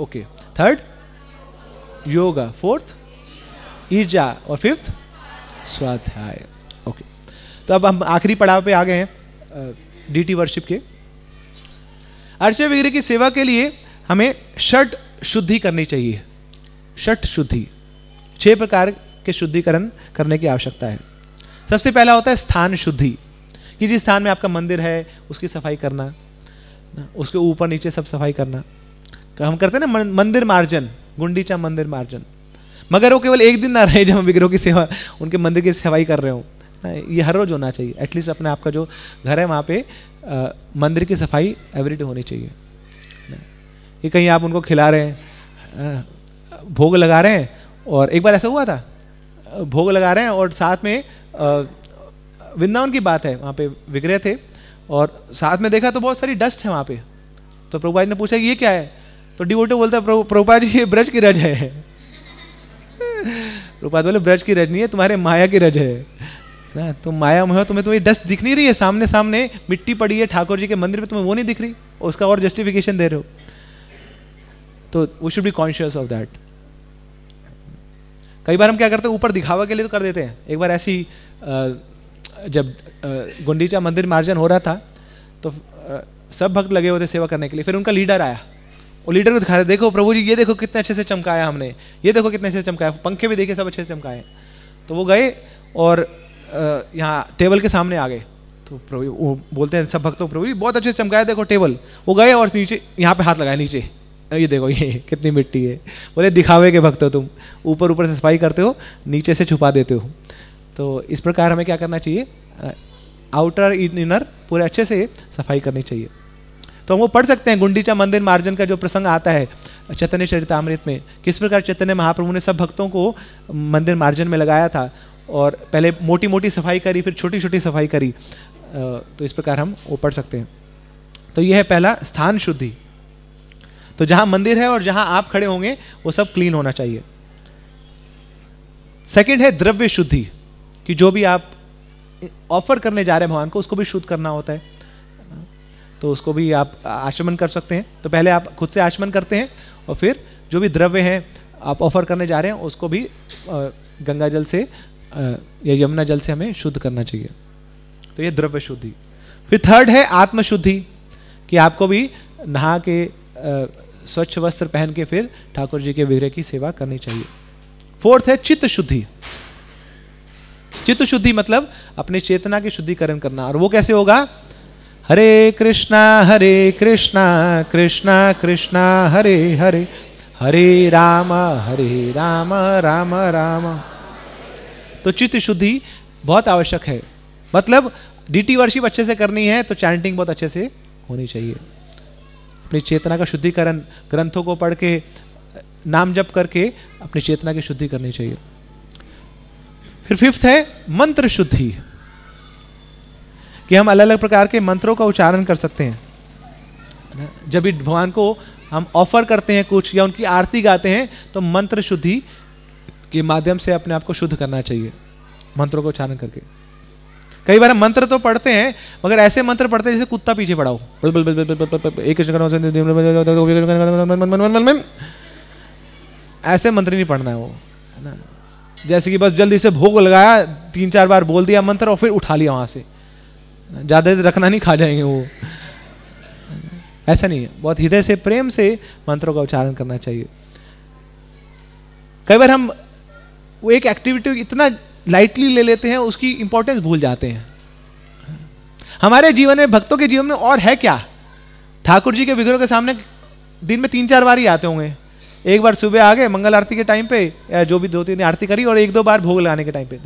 ओके थर्ड योगा फोर्थ ईर्जा और फिफ्थ स्वाध्याय ओके तो अब हम आखिरी पड़ाव पे आ गए हैं डीटी वर्शिप के अर्चय विग्रह की सेवा के लिए हमें षट शुद्धि करनी चाहिए षट शुद्धि छह प्रकार के शुद्धिकरण करने की आवश्यकता है सबसे पहला होता है स्थान शुद्धि कि जिस स्थान में आपका मंदिर है उसकी सफाई करना उसके ऊपर नीचे सब सफाई करना हम करते हैं ना मंदिर मार्जन गुंडीचा मंदिर मार्जन मगर वो केवल एक दिन ना रहे जब हम विग्रह की सेवा उनके मंदिर की सफाई कर रहे हो ये हर रोज होना चाहिए एटलीस्ट अपने आपका जो घर है वहाँ पे आ, मंदिर की सफाई एवरीडे होनी चाहिए ये कहीं आप उनको खिला रहे हैं भोग लगा रहे हैं और एक बार ऐसा हुआ था भोग लगा रहे हैं और साथ में वृंदावन की बात है वहाँ पे विग्रह थे और साथ में देखा तो बहुत सारी डस्ट है वहाँ पे तो प्रभुपाद ने पूछा कि ये क्या है तो डिवोटो बोलता है प्रभु प्रभुपाद जी ये ब्रज की रज है प्रभुपाद बोले ब्रज की रज नहीं है तुम्हारे माया की रज है ना तुम माया में हो तुम्हें तुम्हें डस्ट दिख नहीं रही है सामने सामने मिट्टी पड़ी है ठाकुर जी के मंदिर में तुम्हें वो नहीं दिख रही उसका और जस्टिफिकेशन दे रहे हो तो we should be conscious of that कई बार हम क्या करते हैं ऊपर दिखावा के लिए तो कर देते हैं एक बार ऐसी जब गुंडीचा मंदिर मार्जन हो रहा था तो सब भक्त लगे हुए थे सेवा करने के लिए फिर उनका लीडर आया वो लीडर को दिखा रहे देखो प्रभु जी ये देखो कितने अच्छे से चमकाया हमने ये देखो कितने अच्छे से चमकाया पंखे भी देखे सब अच्छे से चमकाए तो वो गए और यहाँ टेबल के सामने आ गए तो प्रभु वो बोलते हैं सब भक्तों प्रभु जी बहुत अच्छे से चमकाया देखो टेबल वो गए और नीचे यहाँ पे हाथ लगाया नीचे ये देखो ये कितनी मिट्टी है बोले दिखावे के भक्त हो तुम ऊपर ऊपर से सफाई करते हो नीचे से छुपा देते हो तो इस प्रकार हमें क्या करना चाहिए आउटर इनर पूरे अच्छे से सफाई करनी चाहिए तो हम वो पढ़ सकते हैं गुंडीचा मंदिर मार्जन का जो प्रसंग आता है चैतन्य चरितमृत में किस प्रकार चैतन्य महाप्रभु ने सब भक्तों को मंदिर मार्जन में लगाया था और पहले मोटी मोटी सफाई करी फिर छोटी छोटी सफाई करी तो इस प्रकार हम वो पढ़ सकते हैं तो यह है पहला स्थान शुद्धि तो जहां मंदिर है और जहां आप खड़े होंगे वो सब क्लीन होना चाहिए सेकंड है द्रव्य शुद्धि कि जो भी आप ऑफर करने जा रहे हैं भगवान को उसको भी शुद्ध करना होता है तो उसको भी आप आचमन कर सकते हैं तो पहले आप खुद से आचमन करते हैं और फिर जो भी द्रव्य हैं आप ऑफर करने जा रहे हैं उसको भी गंगा जल से या यमुना जल से हमें शुद्ध करना चाहिए तो ये द्रव्य शुद्धि फिर थर्ड है आत्मशुद्धि कि आपको भी नहा के स्वच्छ वस्त्र पहन के फिर ठाकुर जी के विग्रह की सेवा करनी चाहिए फोर्थ है चित्त शुद्धि चित्त शुद्धि मतलब अपने चेतना के शुद्धिकरण करना और वो कैसे होगा हरे कृष्णा हरे कृष्णा कृष्णा कृष्णा हरे हरे हरे राम हरे राम राम राम तो चित्त शुद्धि बहुत आवश्यक है मतलब डीटी वर्शिप अच्छे से करनी है तो चैंटिंग बहुत अच्छे से होनी चाहिए अपनी चेतना का शुद्धिकरण ग्रंथों को पढ़ के नाम जप करके अपनी चेतना की शुद्धि करनी चाहिए फिर फिफ्थ है मंत्र शुद्धि कि हम अलग अलग प्रकार के मंत्रों का उच्चारण कर सकते हैं जब भी भगवान को हम ऑफर करते हैं कुछ या उनकी आरती गाते हैं तो मंत्र शुद्धि के माध्यम से अपने आप को शुद्ध करना चाहिए मंत्रों को उच्चारण करके कई बार हम मंत्र तो पढ़ते हैं मगर ऐसे मंत्र पढ़ते हैं जैसे कुत्ता पीछे पड़ा हो ऐसे मंत्र नहीं पढ़ना है वो है ना जैसे कि बस जल्दी से भोग लगाया तीन चार बार बोल दिया मंत्र और फिर उठा लिया वहाँ से ज़्यादा देर रखना नहीं खा जाएंगे वो ऐसा नहीं है बहुत हृदय से प्रेम से मंत्रों का उच्चारण करना चाहिए कई बार हम वो एक एक्टिविटी इतना लाइटली ले लेते हैं उसकी इंपॉर्टेंस भूल जाते हैं हमारे जीवन में भक्तों के जीवन में और है क्या ठाकुर जी के विग्रह के सामने दिन में तीन चार बार ही आते होंगे एक बार सुबह आ गए मंगल आरती के टाइम पे या जो भी दो तीन आरती करी और एक दो बार भोग लगाने के टाइम पे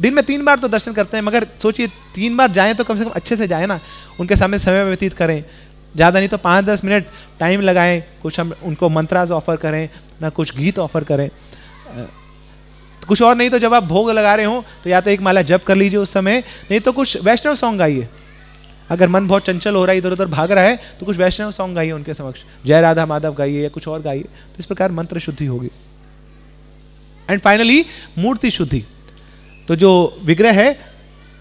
दिन में तीन बार तो दर्शन करते हैं मगर सोचिए तीन बार जाएं तो कम से कम अच्छे से जाए ना उनके सामने समय व्यतीत करें ज़्यादा नहीं तो पाँच दस मिनट टाइम लगाएं कुछ हम उनको मंत्राज ऑफर करें ना कुछ गीत ऑफर करें तो कुछ और नहीं तो जब आप भोग लगा रहे हो तो या तो एक माला जप कर लीजिए उस समय नहीं तो कुछ वैष्णव सॉन्ग गाइए अगर मन बहुत चंचल हो रहा है इधर उधर भाग रहा है तो कुछ वैष्णव सॉन्ग गाइए उनके समक्ष जय राधा माधव गाइए या कुछ और गाइए तो इस प्रकार मंत्र शुद्धि होगी एंड फाइनली मूर्ति शुद्धि तो जो विग्रह है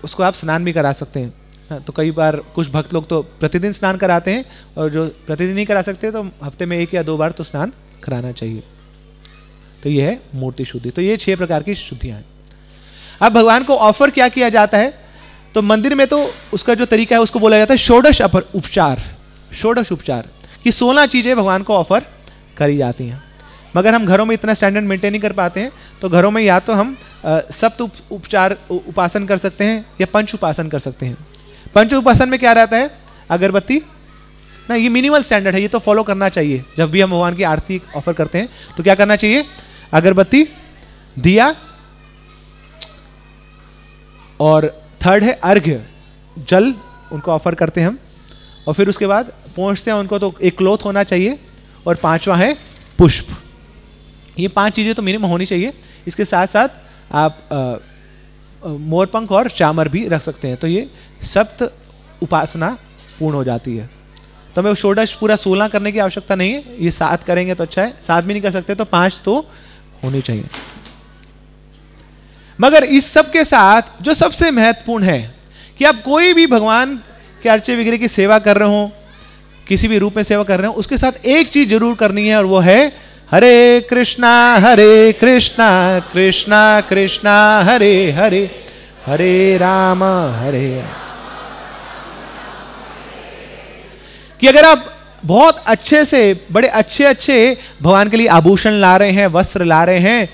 उसको आप स्नान भी करा सकते हैं हाँ, तो कई बार कुछ भक्त लोग तो प्रतिदिन स्नान कराते हैं और जो प्रतिदिन नहीं करा सकते तो हफ्ते में एक या दो बार तो स्नान कराना चाहिए तो यह है मूर्ति शुद्धि तो ये छह प्रकार की शुद्धियां हैं अब भगवान को ऑफर क्या किया जाता है तो मंदिर में तो उसका जो तरीका है उसको बोला जाता है षोडश अपर उपचार षोडश उपचार कि सोलह चीज़ें भगवान को ऑफर करी जाती हैं मगर हम घरों में इतना स्टैंडर्ड मेंटेन नहीं कर पाते हैं तो घरों में या तो हम सप्त उपचार उपासन कर सकते हैं या पंच उपासन कर सकते हैं पंच उपासन में क्या रहता है अगरबत्ती ना ये मिनिमल स्टैंडर्ड है ये तो फॉलो करना चाहिए जब भी हम भगवान की आरती ऑफर करते हैं तो क्या करना चाहिए अगरबत्ती दिया और थर्ड है अर्घ्य जल उनको ऑफर करते हैं हम और फिर उसके बाद पहुंचते हैं उनको तो एक क्लोथ होना चाहिए और पांचवा है पुष्प ये पांच चीज़ें तो मिनिमम होनी चाहिए इसके साथ साथ आप मोरपंख और चामर भी रख सकते हैं तो ये सप्त उपासना पूर्ण हो जाती है तो हमें षोडश पूरा सोलह करने की आवश्यकता नहीं है ये सात करेंगे तो अच्छा है सात भी नहीं कर सकते तो पाँच तो होनी चाहिए मगर इस सब के साथ जो सबसे महत्वपूर्ण है कि आप कोई भी भगवान के अर्चे वगैरह की सेवा कर रहे हो किसी भी रूप में सेवा कर रहे हो उसके साथ एक चीज जरूर करनी है और वो है हरे कृष्णा हरे कृष्णा कृष्णा कृष्णा हरे हरे हरे राम हरे कि अगर आप बहुत अच्छे से बड़े अच्छे अच्छे भगवान के लिए आभूषण ला रहे हैं वस्त्र ला रहे हैं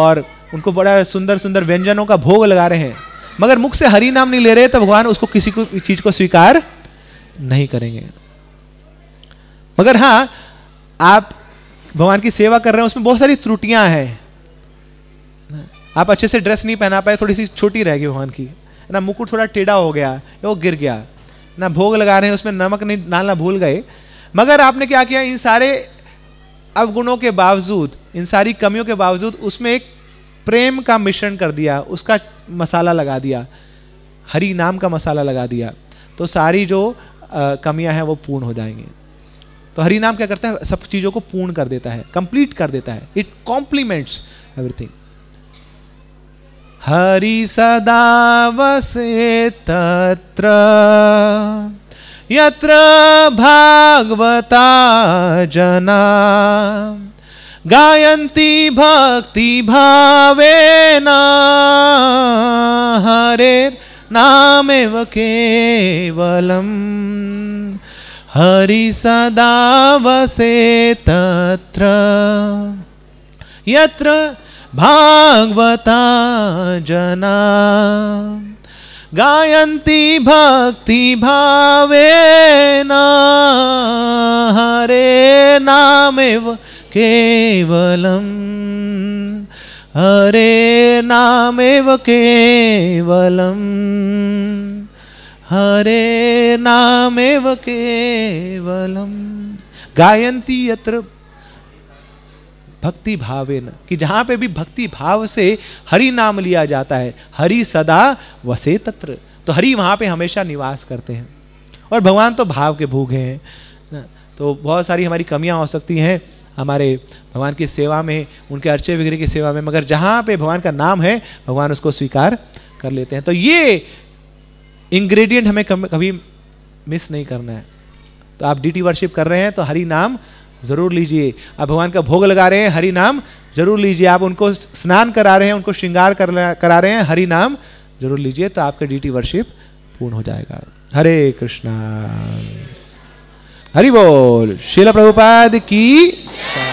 और उनको बड़ा सुंदर सुंदर व्यंजनों का भोग लगा रहे हैं मगर मुख से हरि नाम नहीं ले रहे तो भगवान उसको किसी को चीज को स्वीकार नहीं करेंगे मगर हाँ आप भगवान की सेवा कर रहे हैं उसमें बहुत सारी त्रुटियां हैं आप अच्छे से ड्रेस नहीं पहना पाए थोड़ी सी छोटी रह गई भगवान की ना मुकुट थोड़ा टेढ़ा हो गया वो गिर गया ना भोग लगा रहे हैं उसमें नमक नहीं डालना भूल गए मगर आपने क्या किया इन सारे अवगुणों के बावजूद इन सारी कमियों के बावजूद उसमें एक प्रेम का मिश्रण कर दिया उसका मसाला लगा दिया हरि नाम का मसाला लगा दिया तो सारी जो कमियां हैं वो पूर्ण हो जाएंगी तो हरि नाम क्या करता है सब चीज़ों को पूर्ण कर देता है कंप्लीट कर देता है इट कॉम्प्लीमेंट्स एवरीथिंग हरि सदा वसे तत्र यत्र भागवता जना गायन्ति भक्ति भक्तिभावेन हरेर्नामेव केवलम् वसे तत्र यत्र भागवता जना भावे न हरे नामेव केवल हरे नामेव केवल हरे नामेव केवल गायती यत्र भक्ति भावे न कि जहाँ पे भी भक्ति भाव से हरि नाम लिया जाता है हरि सदा वसे तत्र तो हरि वहाँ पे हमेशा निवास करते हैं और भगवान तो भाव के भूखे हैं तो बहुत सारी हमारी कमियाँ हो सकती हैं हमारे भगवान की सेवा में उनके अर्चे वगैरह की सेवा में मगर जहाँ पे भगवान का नाम है भगवान उसको स्वीकार कर लेते हैं तो ये इंग्रेडिएंट हमें कभी मिस नहीं करना है तो आप डीटी वर्शिप कर रहे हैं तो हरि नाम ज़रूर लीजिए आप भगवान का भोग लगा रहे हैं हरि नाम जरूर लीजिए आप उनको स्नान करा रहे हैं उनको श्रृंगार करा रहे हैं हरि नाम जरूर लीजिए तो आपका डी वर्शिप पूर्ण हो जाएगा हरे कृष्णा हरि बोल शिला प्रभुपाद की